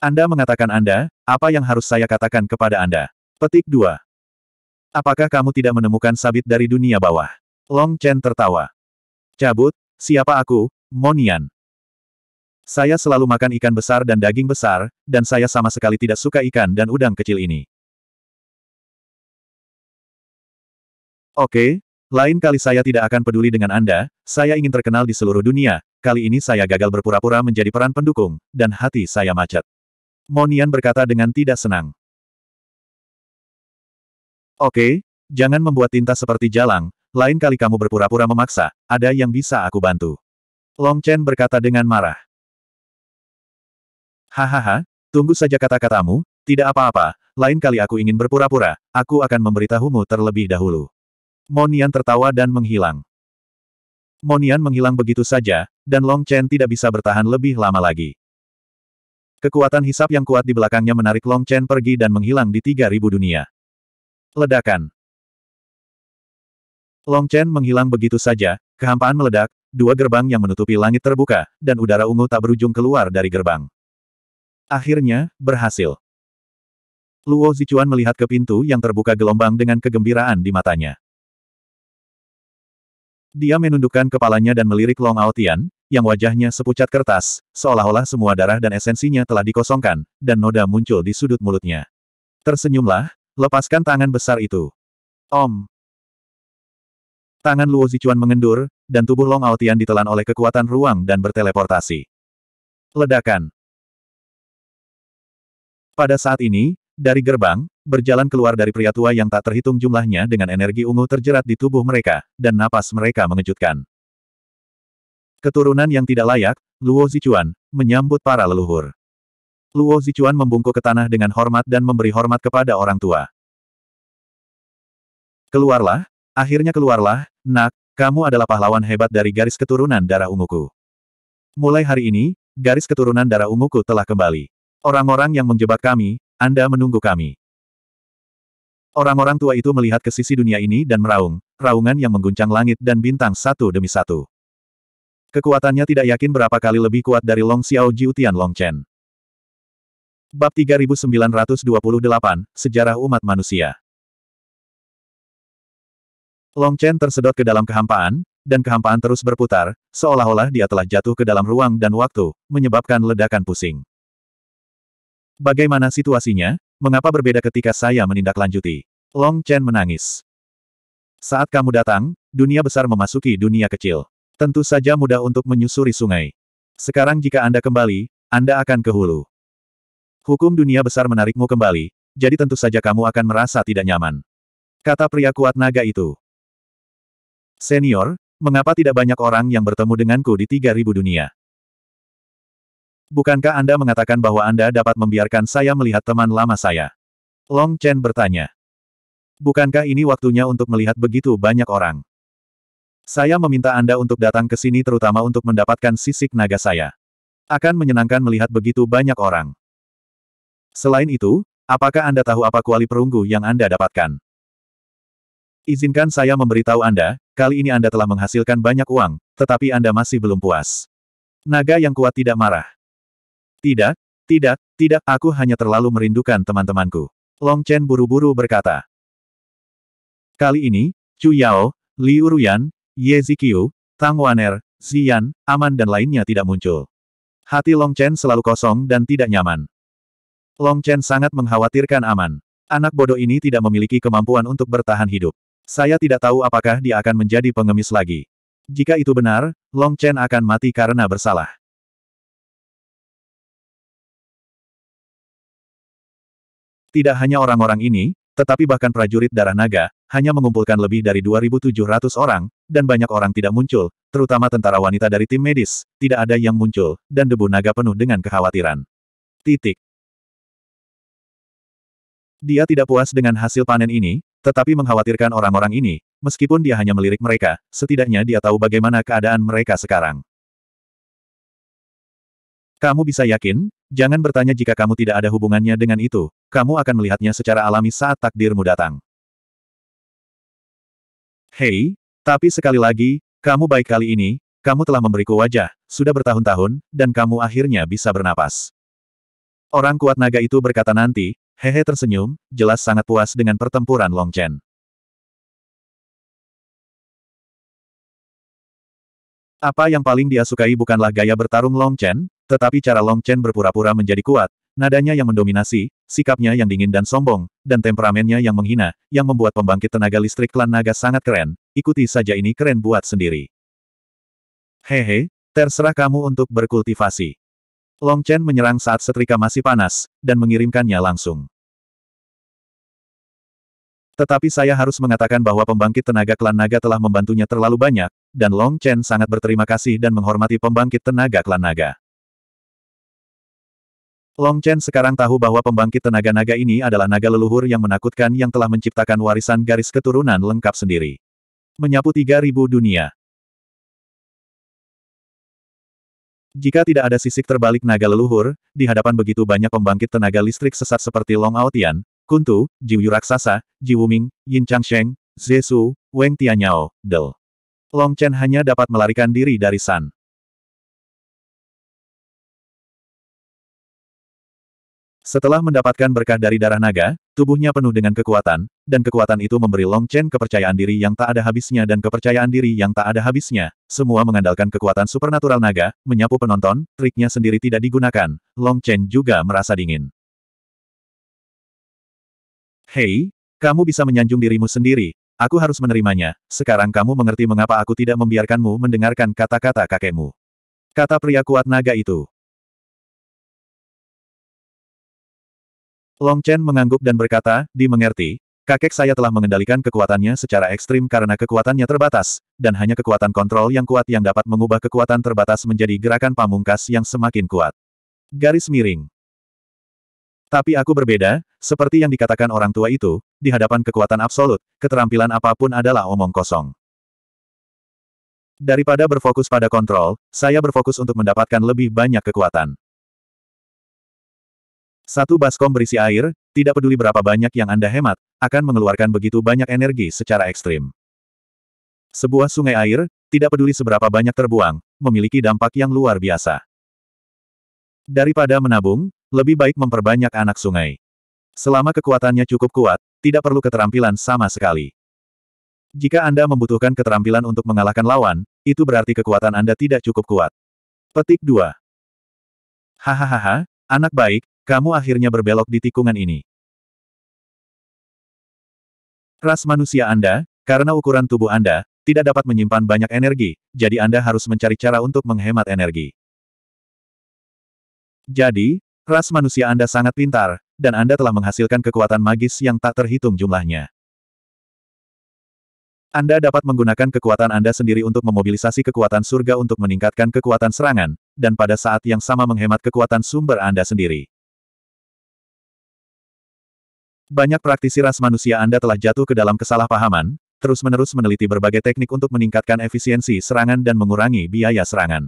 Anda mengatakan Anda, apa yang harus saya katakan kepada Anda? Petik 2. Apakah kamu tidak menemukan sabit dari dunia bawah? Long Chen tertawa. Cabut, siapa aku, Monian? Saya selalu makan ikan besar dan daging besar, dan saya sama sekali tidak suka ikan dan udang kecil ini. Oke, lain kali saya tidak akan peduli dengan Anda, saya ingin terkenal di seluruh dunia, kali ini saya gagal berpura-pura menjadi peran pendukung, dan hati saya macet. Monian berkata dengan tidak senang. Oke, jangan membuat tinta seperti jalang, lain kali kamu berpura-pura memaksa, ada yang bisa aku bantu. Long Chen berkata dengan marah. Hahaha, tunggu saja kata-katamu, tidak apa-apa, lain kali aku ingin berpura-pura, aku akan memberitahumu terlebih dahulu. Monian tertawa dan menghilang. Monian menghilang begitu saja, dan Long Chen tidak bisa bertahan lebih lama lagi. Kekuatan hisap yang kuat di belakangnya menarik Long Chen pergi dan menghilang di 3000 dunia. Ledakan. Long Chen menghilang begitu saja, kehampaan meledak, dua gerbang yang menutupi langit terbuka, dan udara ungu tak berujung keluar dari gerbang. Akhirnya, berhasil. Luo Zichuan melihat ke pintu yang terbuka gelombang dengan kegembiraan di matanya. Dia menundukkan kepalanya dan melirik Long Aotian, yang wajahnya sepucat kertas, seolah-olah semua darah dan esensinya telah dikosongkan, dan noda muncul di sudut mulutnya. Tersenyumlah, Lepaskan tangan besar itu. Om. Tangan Luo Zichuan mengendur, dan tubuh Long Aotian ditelan oleh kekuatan ruang dan berteleportasi. Ledakan. Pada saat ini, dari gerbang, berjalan keluar dari pria tua yang tak terhitung jumlahnya dengan energi ungu terjerat di tubuh mereka, dan napas mereka mengejutkan. Keturunan yang tidak layak, Luo Zichuan, menyambut para leluhur. Luo Zichuan membungkuk ke tanah dengan hormat dan memberi hormat kepada orang tua. Keluarlah, akhirnya keluarlah, nak, kamu adalah pahlawan hebat dari garis keturunan darah unguku. Mulai hari ini, garis keturunan darah unguku telah kembali. Orang-orang yang menjebak kami, Anda menunggu kami. Orang-orang tua itu melihat ke sisi dunia ini dan meraung, raungan yang mengguncang langit dan bintang satu demi satu. Kekuatannya tidak yakin berapa kali lebih kuat dari Long Xiao Jiu Tian Long Chen. Bab 3928, Sejarah Umat Manusia Long Chen tersedot ke dalam kehampaan, dan kehampaan terus berputar, seolah-olah dia telah jatuh ke dalam ruang dan waktu, menyebabkan ledakan pusing. Bagaimana situasinya? Mengapa berbeda ketika saya menindaklanjuti? Long Chen menangis. Saat kamu datang, dunia besar memasuki dunia kecil. Tentu saja mudah untuk menyusuri sungai. Sekarang jika Anda kembali, Anda akan ke hulu. Hukum dunia besar menarikmu kembali, jadi tentu saja kamu akan merasa tidak nyaman. Kata pria kuat naga itu. Senior, mengapa tidak banyak orang yang bertemu denganku di 3000 dunia? Bukankah Anda mengatakan bahwa Anda dapat membiarkan saya melihat teman lama saya? Long Chen bertanya. Bukankah ini waktunya untuk melihat begitu banyak orang? Saya meminta Anda untuk datang ke sini terutama untuk mendapatkan sisik naga saya. Akan menyenangkan melihat begitu banyak orang. Selain itu, apakah Anda tahu apa kuali perunggu yang Anda dapatkan? Izinkan saya memberitahu Anda, kali ini Anda telah menghasilkan banyak uang, tetapi Anda masih belum puas. Naga yang kuat tidak marah. Tidak, tidak, tidak, aku hanya terlalu merindukan teman-temanku. Long Chen buru-buru berkata. Kali ini, Chu Yao, Liu Ruyan, Ye Zikiu, Tang Waner, Xian, Aman dan lainnya tidak muncul. Hati Long Chen selalu kosong dan tidak nyaman. Long Chen sangat mengkhawatirkan Aman. Anak bodoh ini tidak memiliki kemampuan untuk bertahan hidup. Saya tidak tahu apakah dia akan menjadi pengemis lagi. Jika itu benar, Long Chen akan mati karena bersalah. Tidak hanya orang-orang ini, tetapi bahkan prajurit darah naga, hanya mengumpulkan lebih dari 2.700 orang, dan banyak orang tidak muncul, terutama tentara wanita dari tim medis, tidak ada yang muncul, dan debu naga penuh dengan kekhawatiran. Titik. Dia tidak puas dengan hasil panen ini, tetapi mengkhawatirkan orang-orang ini, meskipun dia hanya melirik mereka, setidaknya dia tahu bagaimana keadaan mereka sekarang. Kamu bisa yakin, jangan bertanya jika kamu tidak ada hubungannya dengan itu, kamu akan melihatnya secara alami saat takdirmu datang. Hei, tapi sekali lagi, kamu baik kali ini, kamu telah memberiku wajah, sudah bertahun-tahun, dan kamu akhirnya bisa bernapas. Orang kuat naga itu berkata nanti, Hehe tersenyum, jelas sangat puas dengan pertempuran Long Chen. Apa yang paling dia sukai bukanlah gaya bertarung Long Chen, tetapi cara Long Chen berpura-pura menjadi kuat, nadanya yang mendominasi, sikapnya yang dingin dan sombong, dan temperamennya yang menghina, yang membuat pembangkit tenaga listrik klan naga sangat keren, ikuti saja ini keren buat sendiri. Hehe, terserah kamu untuk berkultivasi. Long Chen menyerang saat setrika masih panas, dan mengirimkannya langsung. Tetapi saya harus mengatakan bahwa pembangkit tenaga klan naga telah membantunya terlalu banyak, dan Long Chen sangat berterima kasih dan menghormati pembangkit tenaga klan naga. Long Chen sekarang tahu bahwa pembangkit tenaga naga ini adalah naga leluhur yang menakutkan yang telah menciptakan warisan garis keturunan lengkap sendiri. Menyapu 3000 dunia. Jika tidak ada sisik terbalik naga leluhur, di hadapan begitu banyak pembangkit tenaga listrik sesat seperti Long Aotian, Kuntu, Jiuyu Raksasa, Jiwuming, Yin Changsheng, Zesu, Weng Tianyao, Del. Long Chen hanya dapat melarikan diri dari San. Setelah mendapatkan berkah dari darah naga, tubuhnya penuh dengan kekuatan, dan kekuatan itu memberi Long Chen kepercayaan diri yang tak ada habisnya dan kepercayaan diri yang tak ada habisnya. Semua mengandalkan kekuatan supernatural naga, menyapu penonton, triknya sendiri tidak digunakan. Long Chen juga merasa dingin. Hei, kamu bisa menyanjung dirimu sendiri. Aku harus menerimanya. Sekarang kamu mengerti mengapa aku tidak membiarkanmu mendengarkan kata-kata kakekmu. Kata pria kuat naga itu. Long Chen mengangguk dan berkata, dimengerti, kakek saya telah mengendalikan kekuatannya secara ekstrim karena kekuatannya terbatas, dan hanya kekuatan kontrol yang kuat yang dapat mengubah kekuatan terbatas menjadi gerakan pamungkas yang semakin kuat. Garis miring. Tapi aku berbeda, seperti yang dikatakan orang tua itu, di hadapan kekuatan absolut, keterampilan apapun adalah omong kosong. Daripada berfokus pada kontrol, saya berfokus untuk mendapatkan lebih banyak kekuatan. Satu baskom berisi air, tidak peduli berapa banyak yang Anda hemat, akan mengeluarkan begitu banyak energi secara ekstrim. Sebuah sungai air, tidak peduli seberapa banyak terbuang, memiliki dampak yang luar biasa. Daripada menabung, lebih baik memperbanyak anak sungai. Selama kekuatannya cukup kuat, tidak perlu keterampilan sama sekali. Jika Anda membutuhkan keterampilan untuk mengalahkan lawan, itu berarti kekuatan Anda tidak cukup kuat. Petik 2. Hahaha, anak baik, kamu akhirnya berbelok di tikungan ini. Ras manusia Anda, karena ukuran tubuh Anda, tidak dapat menyimpan banyak energi, jadi Anda harus mencari cara untuk menghemat energi. Jadi, ras manusia Anda sangat pintar, dan Anda telah menghasilkan kekuatan magis yang tak terhitung jumlahnya. Anda dapat menggunakan kekuatan Anda sendiri untuk memobilisasi kekuatan surga untuk meningkatkan kekuatan serangan, dan pada saat yang sama menghemat kekuatan sumber Anda sendiri. Banyak praktisi ras manusia Anda telah jatuh ke dalam kesalahpahaman, terus-menerus meneliti berbagai teknik untuk meningkatkan efisiensi serangan dan mengurangi biaya serangan.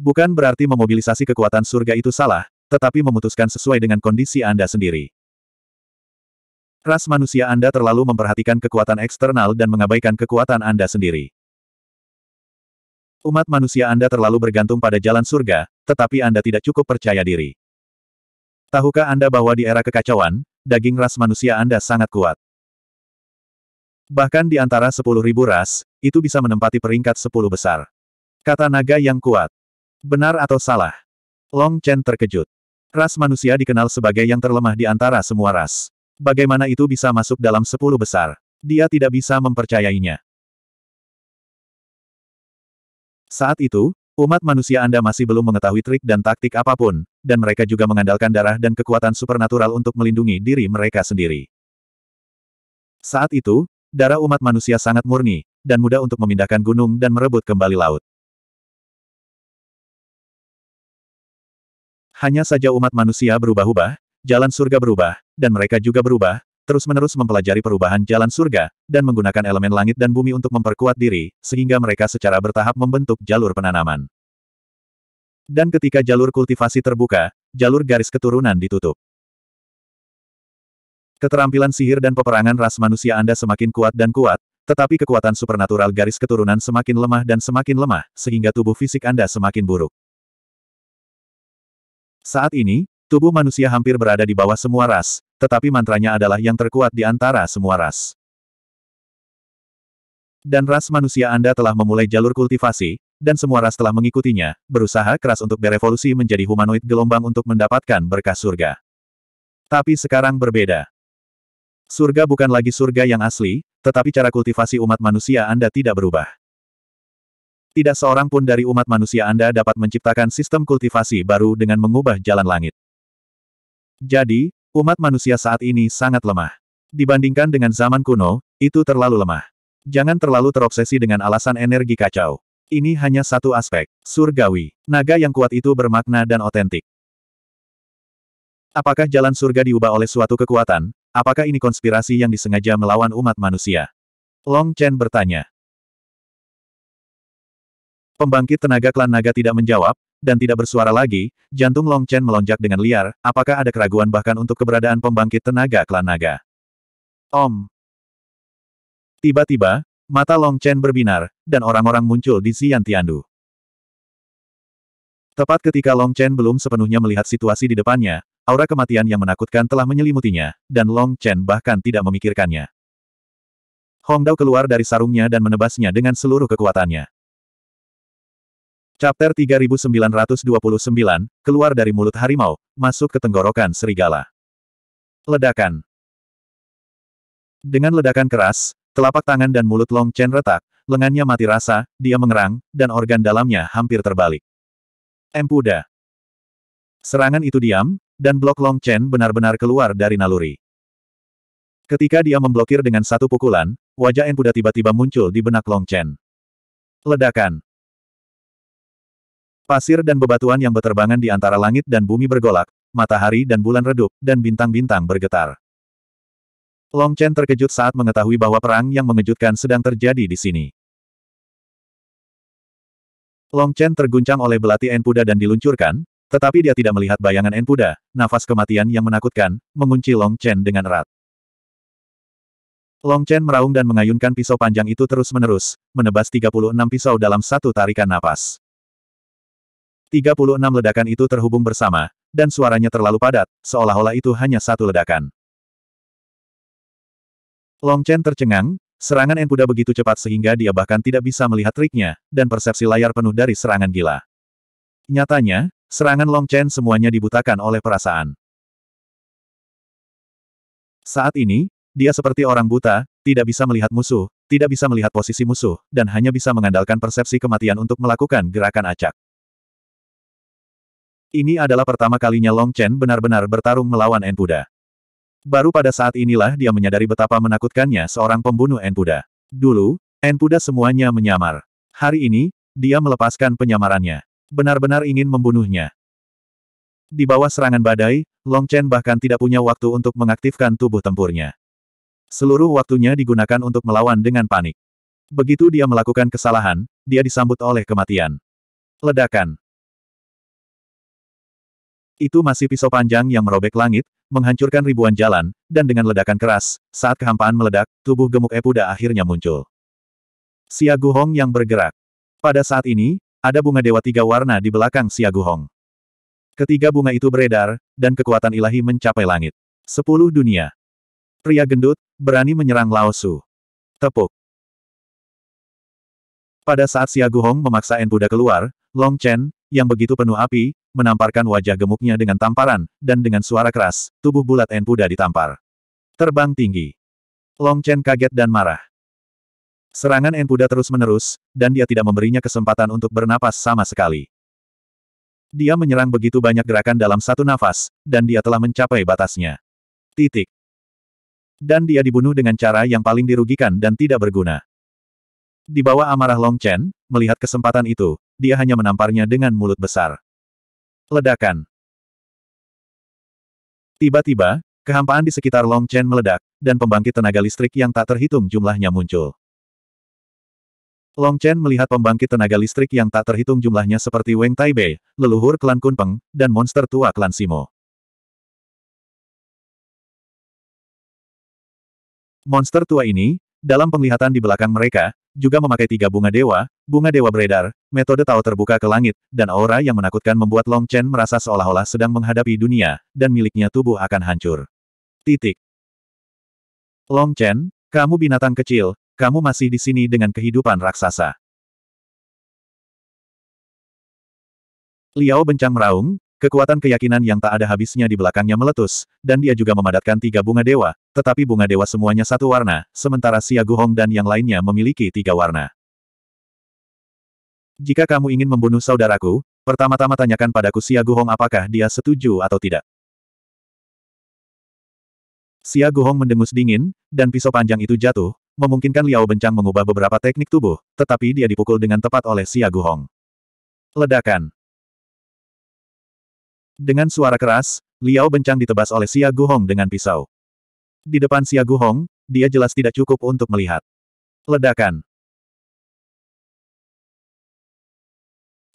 Bukan berarti memobilisasi kekuatan surga itu salah, tetapi memutuskan sesuai dengan kondisi Anda sendiri. Ras manusia Anda terlalu memperhatikan kekuatan eksternal dan mengabaikan kekuatan Anda sendiri. Umat manusia Anda terlalu bergantung pada jalan surga, tetapi Anda tidak cukup percaya diri. Tahukah Anda bahwa di era kekacauan, daging ras manusia Anda sangat kuat? Bahkan di antara sepuluh ribu ras, itu bisa menempati peringkat sepuluh besar. Kata naga yang kuat. Benar atau salah? Long Chen terkejut. Ras manusia dikenal sebagai yang terlemah di antara semua ras. Bagaimana itu bisa masuk dalam sepuluh besar? Dia tidak bisa mempercayainya. Saat itu, Umat manusia Anda masih belum mengetahui trik dan taktik apapun, dan mereka juga mengandalkan darah dan kekuatan supernatural untuk melindungi diri mereka sendiri. Saat itu, darah umat manusia sangat murni, dan mudah untuk memindahkan gunung dan merebut kembali laut. Hanya saja umat manusia berubah-ubah, jalan surga berubah, dan mereka juga berubah, terus-menerus mempelajari perubahan jalan surga, dan menggunakan elemen langit dan bumi untuk memperkuat diri, sehingga mereka secara bertahap membentuk jalur penanaman. Dan ketika jalur kultivasi terbuka, jalur garis keturunan ditutup. Keterampilan sihir dan peperangan ras manusia Anda semakin kuat dan kuat, tetapi kekuatan supernatural garis keturunan semakin lemah dan semakin lemah, sehingga tubuh fisik Anda semakin buruk. Saat ini, Tubuh manusia hampir berada di bawah semua ras, tetapi mantranya adalah yang terkuat di antara semua ras. Dan ras manusia Anda telah memulai jalur kultivasi, dan semua ras telah mengikutinya, berusaha keras untuk berevolusi menjadi humanoid gelombang untuk mendapatkan berkah surga. Tapi sekarang berbeda. Surga bukan lagi surga yang asli, tetapi cara kultivasi umat manusia Anda tidak berubah. Tidak seorang pun dari umat manusia Anda dapat menciptakan sistem kultivasi baru dengan mengubah jalan langit. Jadi, umat manusia saat ini sangat lemah. Dibandingkan dengan zaman kuno, itu terlalu lemah. Jangan terlalu terobsesi dengan alasan energi kacau. Ini hanya satu aspek, surgawi. Naga yang kuat itu bermakna dan otentik. Apakah jalan surga diubah oleh suatu kekuatan? Apakah ini konspirasi yang disengaja melawan umat manusia? Long Chen bertanya. Pembangkit tenaga klan naga tidak menjawab, dan tidak bersuara lagi, jantung Long Chen melonjak dengan liar, apakah ada keraguan bahkan untuk keberadaan pembangkit tenaga klan naga. Om. Tiba-tiba, mata Long Chen berbinar, dan orang-orang muncul di Xian Tiandu. Tepat ketika Long Chen belum sepenuhnya melihat situasi di depannya, aura kematian yang menakutkan telah menyelimutinya, dan Long Chen bahkan tidak memikirkannya. Hong Dao keluar dari sarungnya dan menebasnya dengan seluruh kekuatannya. Chapter 3929, keluar dari mulut harimau, masuk ke tenggorokan serigala. Ledakan. Dengan ledakan keras, telapak tangan dan mulut Long Chen retak, lengannya mati rasa, dia mengerang, dan organ dalamnya hampir terbalik. Empuda. Serangan itu diam, dan blok Long Chen benar-benar keluar dari naluri. Ketika dia memblokir dengan satu pukulan, wajah Empuda tiba-tiba muncul di benak Long Chen. Ledakan. Pasir dan bebatuan yang berterbangan di antara langit dan bumi bergolak, matahari dan bulan redup, dan bintang-bintang bergetar. Long Chen terkejut saat mengetahui bahwa perang yang mengejutkan sedang terjadi di sini. Long Chen terguncang oleh belati Enpuda dan diluncurkan, tetapi dia tidak melihat bayangan Enpuda, nafas kematian yang menakutkan, mengunci Long Chen dengan erat. Long Chen meraung dan mengayunkan pisau panjang itu terus-menerus, menebas 36 pisau dalam satu tarikan napas. 36 ledakan itu terhubung bersama, dan suaranya terlalu padat, seolah-olah itu hanya satu ledakan. Long Chen tercengang, serangan Enpuda begitu cepat sehingga dia bahkan tidak bisa melihat triknya, dan persepsi layar penuh dari serangan gila. Nyatanya, serangan Long Chen semuanya dibutakan oleh perasaan. Saat ini, dia seperti orang buta, tidak bisa melihat musuh, tidak bisa melihat posisi musuh, dan hanya bisa mengandalkan persepsi kematian untuk melakukan gerakan acak. Ini adalah pertama kalinya Long Chen benar-benar bertarung melawan Enpuda. Baru pada saat inilah dia menyadari betapa menakutkannya seorang pembunuh Enpuda. Dulu, Enpuda semuanya menyamar. Hari ini, dia melepaskan penyamarannya. Benar-benar ingin membunuhnya. Di bawah serangan badai, Long Chen bahkan tidak punya waktu untuk mengaktifkan tubuh tempurnya. Seluruh waktunya digunakan untuk melawan dengan panik. Begitu dia melakukan kesalahan, dia disambut oleh kematian. Ledakan. Itu masih pisau panjang yang merobek langit, menghancurkan ribuan jalan, dan dengan ledakan keras, saat kehampaan meledak, tubuh gemuk Epuda akhirnya muncul. Siagu Hong yang bergerak. Pada saat ini, ada bunga dewa tiga warna di belakang Siagu Hong. Ketiga bunga itu beredar, dan kekuatan ilahi mencapai langit. Sepuluh dunia. Pria gendut, berani menyerang Laosu. Tepuk. Pada saat Siagu Hong memaksa Enpuda Da keluar, Long Chen, yang begitu penuh api, menamparkan wajah gemuknya dengan tamparan, dan dengan suara keras, tubuh bulat Enpuda ditampar. Terbang tinggi. Long Chen kaget dan marah. Serangan Enpuda terus-menerus, dan dia tidak memberinya kesempatan untuk bernapas sama sekali. Dia menyerang begitu banyak gerakan dalam satu nafas, dan dia telah mencapai batasnya. Titik. Dan dia dibunuh dengan cara yang paling dirugikan dan tidak berguna. Di bawah amarah Long Chen, melihat kesempatan itu, dia hanya menamparnya dengan mulut besar. Ledakan. Tiba-tiba, kehampaan di sekitar Long Chen meledak, dan pembangkit tenaga listrik yang tak terhitung jumlahnya muncul. Long Chen melihat pembangkit tenaga listrik yang tak terhitung jumlahnya seperti Weng Taibei, leluhur klan Kunpeng, dan monster tua klan Simo. Monster tua ini, dalam penglihatan di belakang mereka, juga memakai tiga bunga dewa, bunga dewa beredar, metode Tao terbuka ke langit, dan aura yang menakutkan membuat Long Chen merasa seolah-olah sedang menghadapi dunia, dan miliknya tubuh akan hancur. Titik. Long Chen, kamu binatang kecil, kamu masih di sini dengan kehidupan raksasa. Liao bencang meraung, Kekuatan keyakinan yang tak ada habisnya di belakangnya meletus, dan dia juga memadatkan tiga bunga dewa, tetapi bunga dewa semuanya satu warna, sementara Xia Guhong dan yang lainnya memiliki tiga warna. Jika kamu ingin membunuh saudaraku, pertama-tama tanyakan padaku Xia Guhong apakah dia setuju atau tidak. Xia Guhong mendengus dingin, dan pisau panjang itu jatuh, memungkinkan Liao Bencang mengubah beberapa teknik tubuh, tetapi dia dipukul dengan tepat oleh Xia Guhong. Ledakan dengan suara keras, Liao Bencang ditebas oleh Xia Guhong dengan pisau. Di depan Xia Guhong, dia jelas tidak cukup untuk melihat. Ledakan.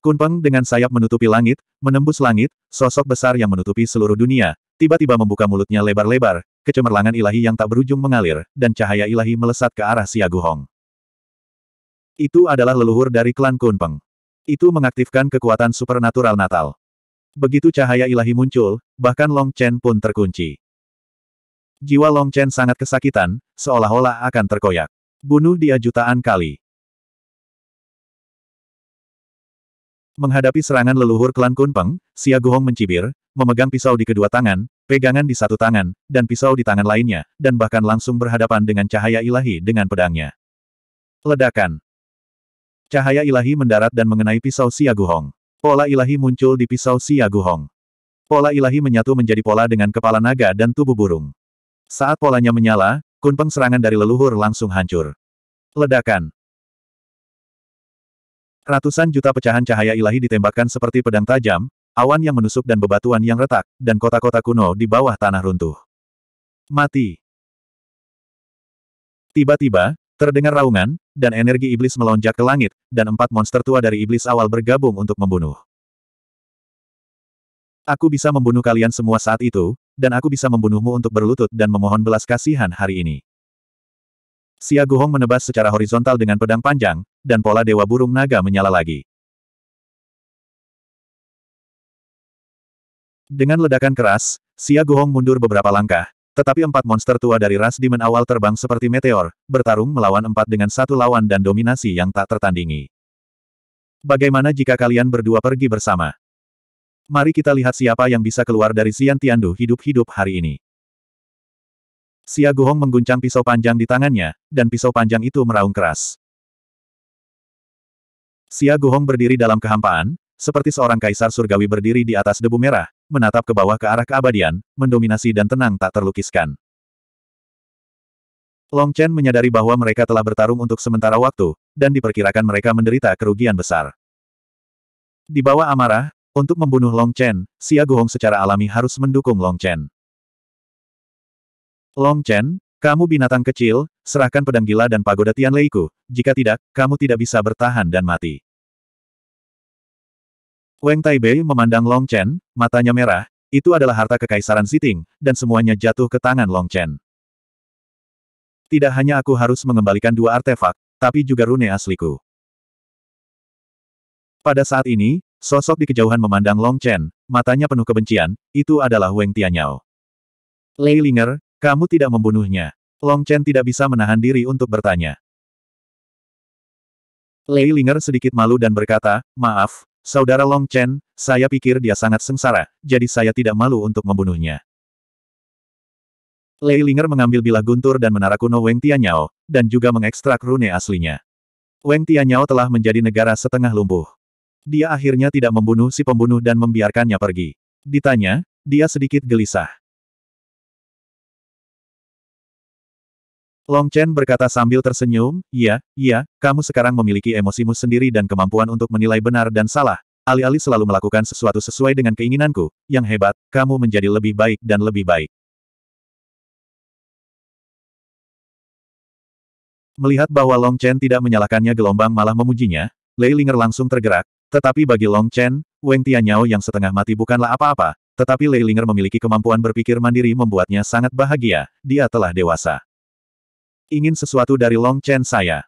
Kunpeng dengan sayap menutupi langit, menembus langit, sosok besar yang menutupi seluruh dunia, tiba-tiba membuka mulutnya lebar-lebar, kecemerlangan ilahi yang tak berujung mengalir, dan cahaya ilahi melesat ke arah Xia Guhong. Itu adalah leluhur dari klan Kunpeng. Itu mengaktifkan kekuatan supernatural Natal. Begitu cahaya ilahi muncul, bahkan Long Chen pun terkunci. Jiwa Long Chen sangat kesakitan, seolah-olah akan terkoyak. Bunuh dia jutaan kali. Menghadapi serangan leluhur klan Kunpeng, Xia Guhong mencibir, memegang pisau di kedua tangan, pegangan di satu tangan, dan pisau di tangan lainnya, dan bahkan langsung berhadapan dengan cahaya ilahi dengan pedangnya. Ledakan. Cahaya ilahi mendarat dan mengenai pisau Xia Guhong. Pola ilahi muncul di pisau Siaguhong. Hong. Pola ilahi menyatu menjadi pola dengan kepala naga dan tubuh burung. Saat polanya menyala, kunpeng serangan dari leluhur langsung hancur. Ledakan. Ratusan juta pecahan cahaya ilahi ditembakkan seperti pedang tajam, awan yang menusuk dan bebatuan yang retak, dan kota-kota kuno di bawah tanah runtuh. Mati. Tiba-tiba, Terdengar raungan, dan energi iblis melonjak ke langit, dan empat monster tua dari iblis awal bergabung untuk membunuh. Aku bisa membunuh kalian semua saat itu, dan aku bisa membunuhmu untuk berlutut dan memohon belas kasihan hari ini. Xia Guhong menebas secara horizontal dengan pedang panjang, dan pola Dewa Burung Naga menyala lagi. Dengan ledakan keras, Xia Guhong mundur beberapa langkah, tetapi empat monster tua dari ras Demon awal terbang seperti meteor, bertarung melawan empat dengan satu lawan dan dominasi yang tak tertandingi. Bagaimana jika kalian berdua pergi bersama? Mari kita lihat siapa yang bisa keluar dari Xian Tiandu hidup-hidup hari ini. Xia Guhong mengguncang pisau panjang di tangannya, dan pisau panjang itu meraung keras. Xia Guhong berdiri dalam kehampaan, seperti seorang kaisar surgawi berdiri di atas debu merah, menatap ke bawah ke arah keabadian, mendominasi dan tenang tak terlukiskan. Long Chen menyadari bahwa mereka telah bertarung untuk sementara waktu, dan diperkirakan mereka menderita kerugian besar. Di bawah amarah, untuk membunuh Long Chen, Xia Guhong secara alami harus mendukung Long Chen. Long Chen, kamu binatang kecil, serahkan pedang gila dan pagoda Tian Leiku, jika tidak, kamu tidak bisa bertahan dan mati. Wang Taibei memandang Long Chen, matanya merah, itu adalah harta kekaisaran Siting, dan semuanya jatuh ke tangan Long Chen. Tidak hanya aku harus mengembalikan dua artefak, tapi juga rune asliku. Pada saat ini, sosok di kejauhan memandang Long Chen, matanya penuh kebencian, itu adalah Weng Tianyao. Lei Linger, kamu tidak membunuhnya. Long Chen tidak bisa menahan diri untuk bertanya. Lei Linger sedikit malu dan berkata, maaf, Saudara Long Chen, saya pikir dia sangat sengsara, jadi saya tidak malu untuk membunuhnya. Lei Linger mengambil bilah guntur dan menara kuno Weng Tianyao, dan juga mengekstrak rune aslinya. Weng Tianyao telah menjadi negara setengah lumpuh. Dia akhirnya tidak membunuh si pembunuh dan membiarkannya pergi. Ditanya, dia sedikit gelisah. Long Chen berkata sambil tersenyum, iya, iya, kamu sekarang memiliki emosimu sendiri dan kemampuan untuk menilai benar dan salah. Alih-alih selalu melakukan sesuatu sesuai dengan keinginanku, yang hebat, kamu menjadi lebih baik dan lebih baik. Melihat bahwa Long Chen tidak menyalahkannya gelombang malah memujinya, Lei Linger langsung tergerak, tetapi bagi Long Chen, Weng Tianyao yang setengah mati bukanlah apa-apa, tetapi Lei Linger memiliki kemampuan berpikir mandiri membuatnya sangat bahagia, dia telah dewasa ingin sesuatu dari Long Chen saya.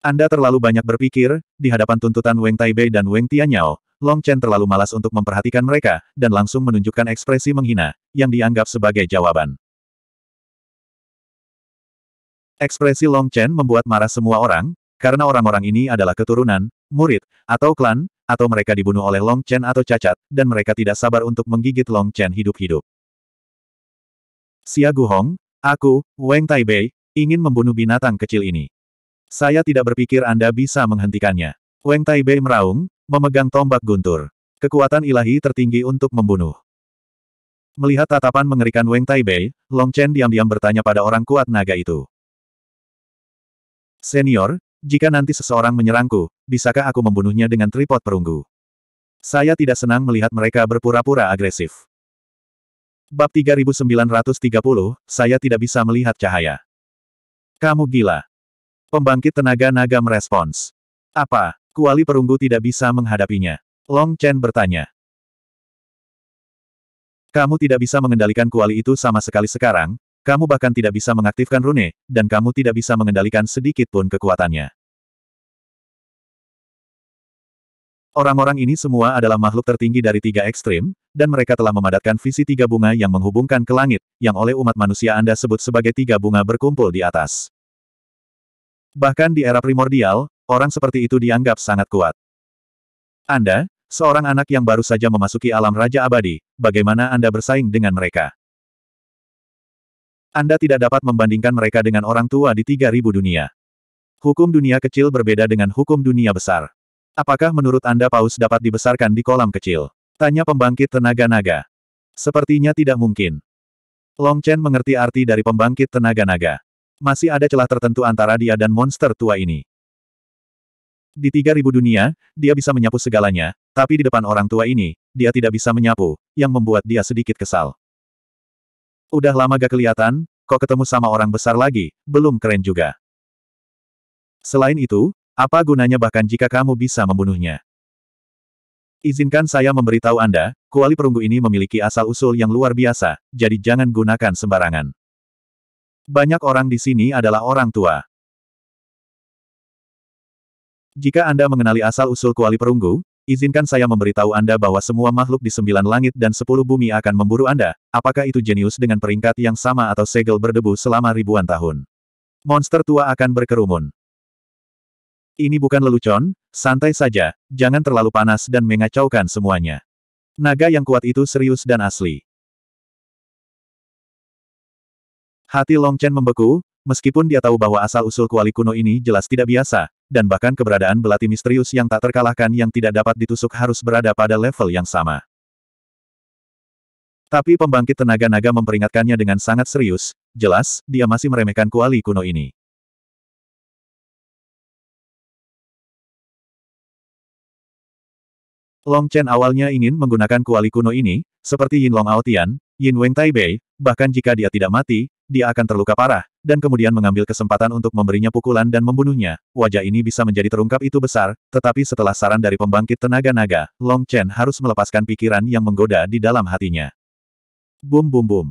Anda terlalu banyak berpikir, di hadapan tuntutan Weng Taibei dan Weng Tianyao, Long Chen terlalu malas untuk memperhatikan mereka, dan langsung menunjukkan ekspresi menghina, yang dianggap sebagai jawaban. Ekspresi Long Chen membuat marah semua orang, karena orang-orang ini adalah keturunan, murid, atau klan, atau mereka dibunuh oleh Long Chen atau cacat, dan mereka tidak sabar untuk menggigit Long Chen hidup-hidup. Xia Guhong, Aku, Wang Taibei, ingin membunuh binatang kecil ini. Saya tidak berpikir Anda bisa menghentikannya. Wang Taibei meraung, memegang tombak guntur. Kekuatan ilahi tertinggi untuk membunuh. Melihat tatapan mengerikan Wang Taibei, Long Chen diam-diam bertanya pada orang kuat naga itu. Senior, jika nanti seseorang menyerangku, bisakah aku membunuhnya dengan tripod perunggu? Saya tidak senang melihat mereka berpura-pura agresif. Bab 3930, saya tidak bisa melihat cahaya. Kamu gila. Pembangkit tenaga naga merespons. Apa? Kuali perunggu tidak bisa menghadapinya. Long Chen bertanya. Kamu tidak bisa mengendalikan kuali itu sama sekali sekarang, kamu bahkan tidak bisa mengaktifkan rune, dan kamu tidak bisa mengendalikan sedikit pun kekuatannya. Orang-orang ini semua adalah makhluk tertinggi dari tiga ekstrim, dan mereka telah memadatkan visi tiga bunga yang menghubungkan ke langit, yang oleh umat manusia Anda sebut sebagai tiga bunga berkumpul di atas. Bahkan di era primordial, orang seperti itu dianggap sangat kuat. Anda, seorang anak yang baru saja memasuki alam Raja Abadi, bagaimana Anda bersaing dengan mereka? Anda tidak dapat membandingkan mereka dengan orang tua di 3000 dunia. Hukum dunia kecil berbeda dengan hukum dunia besar. Apakah menurut Anda paus dapat dibesarkan di kolam kecil? Tanya pembangkit tenaga naga. Sepertinya tidak mungkin. Long Chen mengerti arti dari pembangkit tenaga naga. Masih ada celah tertentu antara dia dan monster tua ini. Di 3000 dunia, dia bisa menyapu segalanya, tapi di depan orang tua ini, dia tidak bisa menyapu, yang membuat dia sedikit kesal. Udah lama gak kelihatan, kok ketemu sama orang besar lagi, belum keren juga. Selain itu, apa gunanya bahkan jika kamu bisa membunuhnya? Izinkan saya memberitahu Anda, kuali perunggu ini memiliki asal-usul yang luar biasa, jadi jangan gunakan sembarangan. Banyak orang di sini adalah orang tua. Jika Anda mengenali asal-usul kuali perunggu, izinkan saya memberitahu Anda bahwa semua makhluk di sembilan langit dan sepuluh bumi akan memburu Anda, apakah itu jenius dengan peringkat yang sama atau segel berdebu selama ribuan tahun. Monster tua akan berkerumun. Ini bukan lelucon, santai saja, jangan terlalu panas dan mengacaukan semuanya. Naga yang kuat itu serius dan asli. Hati Long Chen membeku, meskipun dia tahu bahwa asal-usul kuali kuno ini jelas tidak biasa, dan bahkan keberadaan belati misterius yang tak terkalahkan yang tidak dapat ditusuk harus berada pada level yang sama. Tapi pembangkit tenaga naga memperingatkannya dengan sangat serius, jelas, dia masih meremehkan kuali kuno ini. Long Chen awalnya ingin menggunakan kuali kuno ini, seperti Yin Long Aotian, Yin Weng Bei. bahkan jika dia tidak mati, dia akan terluka parah, dan kemudian mengambil kesempatan untuk memberinya pukulan dan membunuhnya. Wajah ini bisa menjadi terungkap itu besar, tetapi setelah saran dari pembangkit tenaga naga, Long Chen harus melepaskan pikiran yang menggoda di dalam hatinya. Bum bum bum.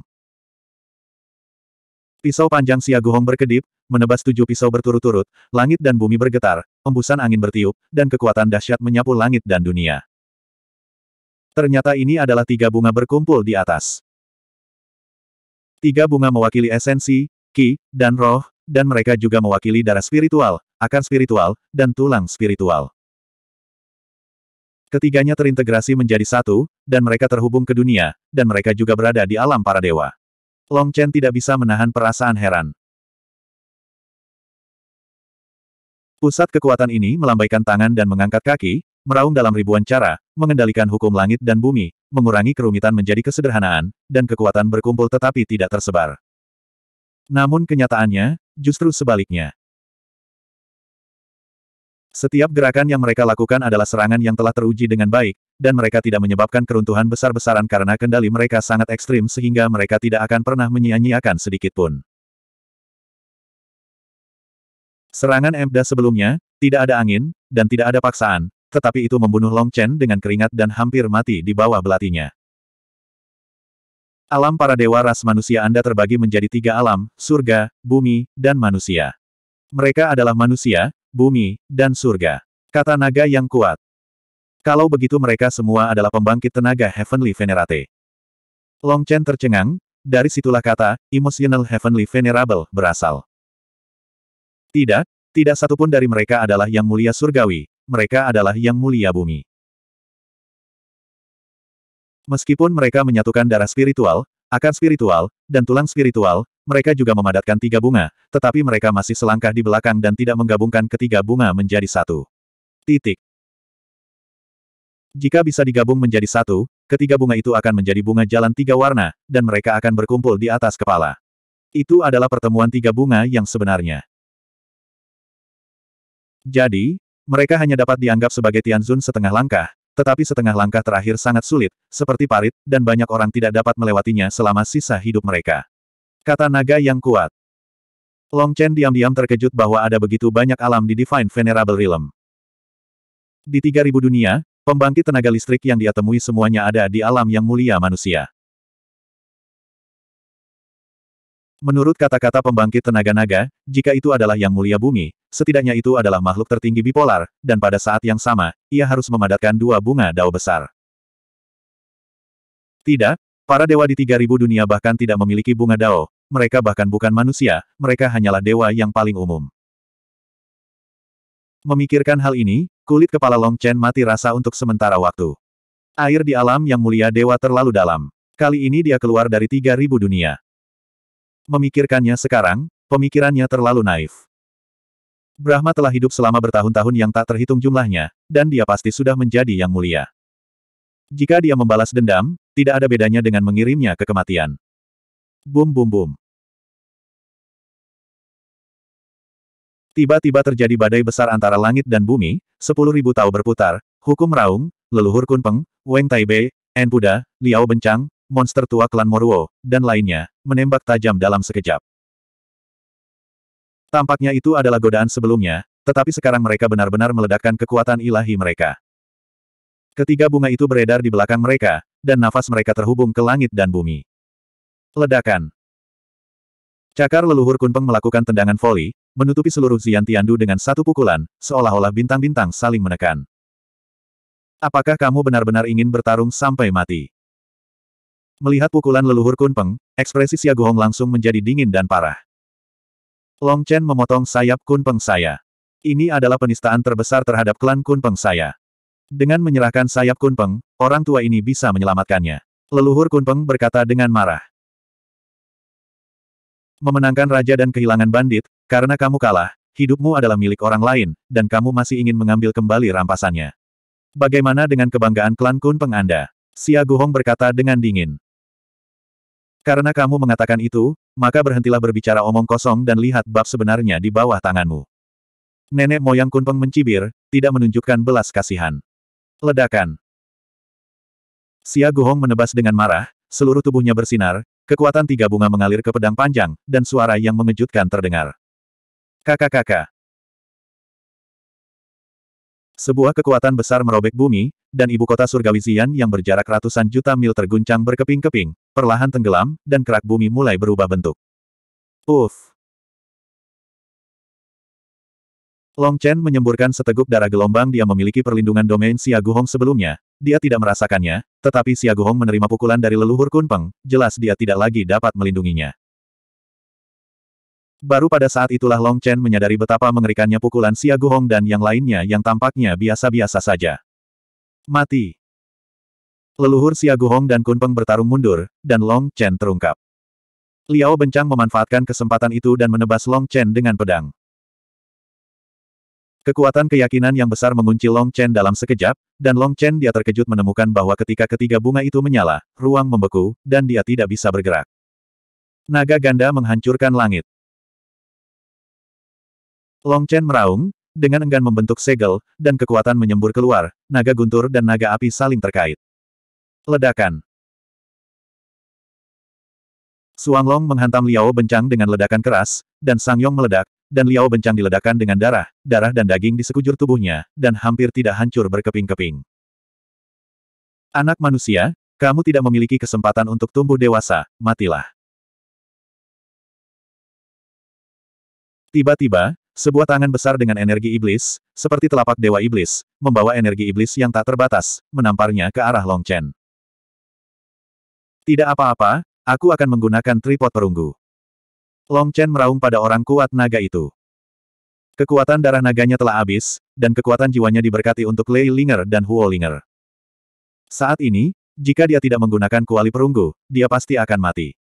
Pisau panjang Siaguhong berkedip, menebas tujuh pisau berturut-turut, langit dan bumi bergetar, embusan angin bertiup, dan kekuatan dahsyat menyapu langit dan dunia. Ternyata ini adalah tiga bunga berkumpul di atas. Tiga bunga mewakili esensi, ki, dan roh, dan mereka juga mewakili darah spiritual, akan spiritual, dan tulang spiritual. Ketiganya terintegrasi menjadi satu, dan mereka terhubung ke dunia, dan mereka juga berada di alam para dewa. Long Chen tidak bisa menahan perasaan heran. Pusat kekuatan ini melambaikan tangan dan mengangkat kaki, meraung dalam ribuan cara, mengendalikan hukum langit dan bumi, mengurangi kerumitan menjadi kesederhanaan, dan kekuatan berkumpul tetapi tidak tersebar. Namun kenyataannya, justru sebaliknya. Setiap gerakan yang mereka lakukan adalah serangan yang telah teruji dengan baik, dan mereka tidak menyebabkan keruntuhan besar-besaran karena kendali mereka sangat ekstrim sehingga mereka tidak akan pernah menyia-nyiakan sedikit pun. Serangan Emda sebelumnya, tidak ada angin, dan tidak ada paksaan, tetapi itu membunuh Long Chen dengan keringat dan hampir mati di bawah belatinya. Alam para dewa ras manusia Anda terbagi menjadi tiga alam, surga, bumi, dan manusia. Mereka adalah manusia, bumi, dan surga. Kata naga yang kuat. Kalau begitu mereka semua adalah pembangkit tenaga Heavenly Venerate. Long Chen tercengang, dari situlah kata, Emotional Heavenly Venerable berasal. Tidak, tidak satupun dari mereka adalah yang mulia surgawi, mereka adalah yang mulia bumi. Meskipun mereka menyatukan darah spiritual, akar spiritual, dan tulang spiritual, mereka juga memadatkan tiga bunga, tetapi mereka masih selangkah di belakang dan tidak menggabungkan ketiga bunga menjadi satu. Titik. Jika bisa digabung menjadi satu, ketiga bunga itu akan menjadi bunga jalan tiga warna, dan mereka akan berkumpul di atas kepala. Itu adalah pertemuan tiga bunga yang sebenarnya. Jadi, mereka hanya dapat dianggap sebagai Tianzun setengah langkah, tetapi setengah langkah terakhir sangat sulit, seperti parit, dan banyak orang tidak dapat melewatinya selama sisa hidup mereka. Kata naga yang kuat. Long Chen diam-diam terkejut bahwa ada begitu banyak alam di Divine Venerable Realm. Di 3000 dunia, pembangkit tenaga listrik yang dia temui semuanya ada di alam yang mulia manusia. Menurut kata-kata pembangkit tenaga naga, jika itu adalah yang mulia bumi, setidaknya itu adalah makhluk tertinggi bipolar, dan pada saat yang sama, ia harus memadatkan dua bunga dao besar. Tidak, para dewa di tiga ribu dunia bahkan tidak memiliki bunga dao, mereka bahkan bukan manusia, mereka hanyalah dewa yang paling umum. Memikirkan hal ini, kulit kepala Long Chen mati rasa untuk sementara waktu. Air di alam yang mulia dewa terlalu dalam. Kali ini dia keluar dari tiga ribu dunia. Memikirkannya sekarang, pemikirannya terlalu naif. Brahma telah hidup selama bertahun-tahun yang tak terhitung jumlahnya, dan dia pasti sudah menjadi yang mulia. Jika dia membalas dendam, tidak ada bedanya dengan mengirimnya ke kematian. Bum bum bum. Tiba-tiba terjadi badai besar antara langit dan bumi, sepuluh ribu tahu berputar, hukum raung, leluhur kunpeng, Weng Taibe, En puda, Liao Bencang, monster tua klan Moruo, dan lainnya, menembak tajam dalam sekejap. Tampaknya itu adalah godaan sebelumnya, tetapi sekarang mereka benar-benar meledakkan kekuatan ilahi mereka. Ketiga bunga itu beredar di belakang mereka, dan nafas mereka terhubung ke langit dan bumi. Ledakan. Cakar leluhur Kunpeng melakukan tendangan voli, menutupi seluruh Xian Tiandu dengan satu pukulan, seolah-olah bintang-bintang saling menekan. Apakah kamu benar-benar ingin bertarung sampai mati? Melihat pukulan leluhur Kunpeng, ekspresi Siaguhong langsung menjadi dingin dan parah. Long Chen memotong sayap Kunpeng saya. Ini adalah penistaan terbesar terhadap klan Kunpeng saya. Dengan menyerahkan sayap Kunpeng, orang tua ini bisa menyelamatkannya. Leluhur Kunpeng berkata dengan marah. Memenangkan raja dan kehilangan bandit, karena kamu kalah, hidupmu adalah milik orang lain, dan kamu masih ingin mengambil kembali rampasannya. Bagaimana dengan kebanggaan klan Kunpeng Anda? Xia Guhong berkata dengan dingin. Karena kamu mengatakan itu, maka berhentilah berbicara omong kosong dan lihat bab sebenarnya di bawah tanganmu. Nenek moyang Kunpeng mencibir, tidak menunjukkan belas kasihan. Ledakan. Xia Guhong menebas dengan marah, seluruh tubuhnya bersinar, kekuatan tiga bunga mengalir ke pedang panjang, dan suara yang mengejutkan terdengar. Kakak-kakak. Sebuah kekuatan besar merobek bumi, dan ibu kota surgawi Zian yang berjarak ratusan juta mil terguncang berkeping-keping, perlahan tenggelam, dan kerak bumi mulai berubah bentuk. Uff! Long Chen menyemburkan seteguk darah gelombang dia memiliki perlindungan domain Siaguhong sebelumnya. Dia tidak merasakannya, tetapi Siaguhong menerima pukulan dari leluhur Kunpeng, jelas dia tidak lagi dapat melindunginya. Baru pada saat itulah Long Chen menyadari betapa mengerikannya pukulan Xia Guhong dan yang lainnya yang tampaknya biasa-biasa saja. Mati. Leluhur Xia Guhong dan Kunpeng bertarung mundur, dan Long Chen terungkap. Liao Bencang memanfaatkan kesempatan itu dan menebas Long Chen dengan pedang. Kekuatan keyakinan yang besar mengunci Long Chen dalam sekejap, dan Long Chen dia terkejut menemukan bahwa ketika ketiga bunga itu menyala, ruang membeku, dan dia tidak bisa bergerak. Naga ganda menghancurkan langit. Long Chen meraung, dengan enggan membentuk segel, dan kekuatan menyembur keluar, naga guntur dan naga api saling terkait. Ledakan Suang Long menghantam Liao Bencang dengan ledakan keras, dan Sang Yong meledak, dan Liao Bencang diledakkan dengan darah, darah dan daging di sekujur tubuhnya, dan hampir tidak hancur berkeping-keping. Anak manusia, kamu tidak memiliki kesempatan untuk tumbuh dewasa, matilah. Tiba-tiba, sebuah tangan besar dengan energi iblis, seperti telapak dewa iblis, membawa energi iblis yang tak terbatas, menamparnya ke arah Long Chen. Tidak apa-apa, aku akan menggunakan tripod perunggu. Long Chen meraung pada orang kuat naga itu. Kekuatan darah naganya telah habis, dan kekuatan jiwanya diberkati untuk Lei Linger dan Huo Linger. Saat ini, jika dia tidak menggunakan kuali perunggu, dia pasti akan mati.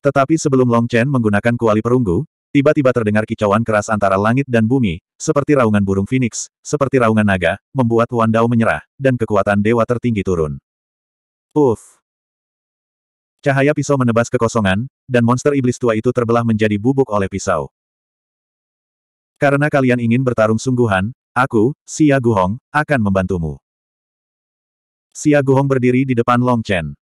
Tetapi sebelum Long Chen menggunakan kuali perunggu, tiba-tiba terdengar kicauan keras antara langit dan bumi, seperti raungan burung phoenix, seperti raungan naga, membuat Wan Dao menyerah, dan kekuatan dewa tertinggi turun. Uff! Cahaya pisau menebas kekosongan, dan monster iblis tua itu terbelah menjadi bubuk oleh pisau. Karena kalian ingin bertarung sungguhan, aku, Xia Guhong, akan membantumu. Xia Guhong berdiri di depan Long Chen.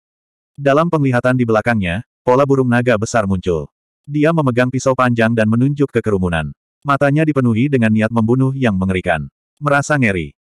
Dalam penglihatan di belakangnya, pola burung naga besar muncul. Dia memegang pisau panjang dan menunjuk ke kerumunan. Matanya dipenuhi dengan niat membunuh yang mengerikan. Merasa ngeri,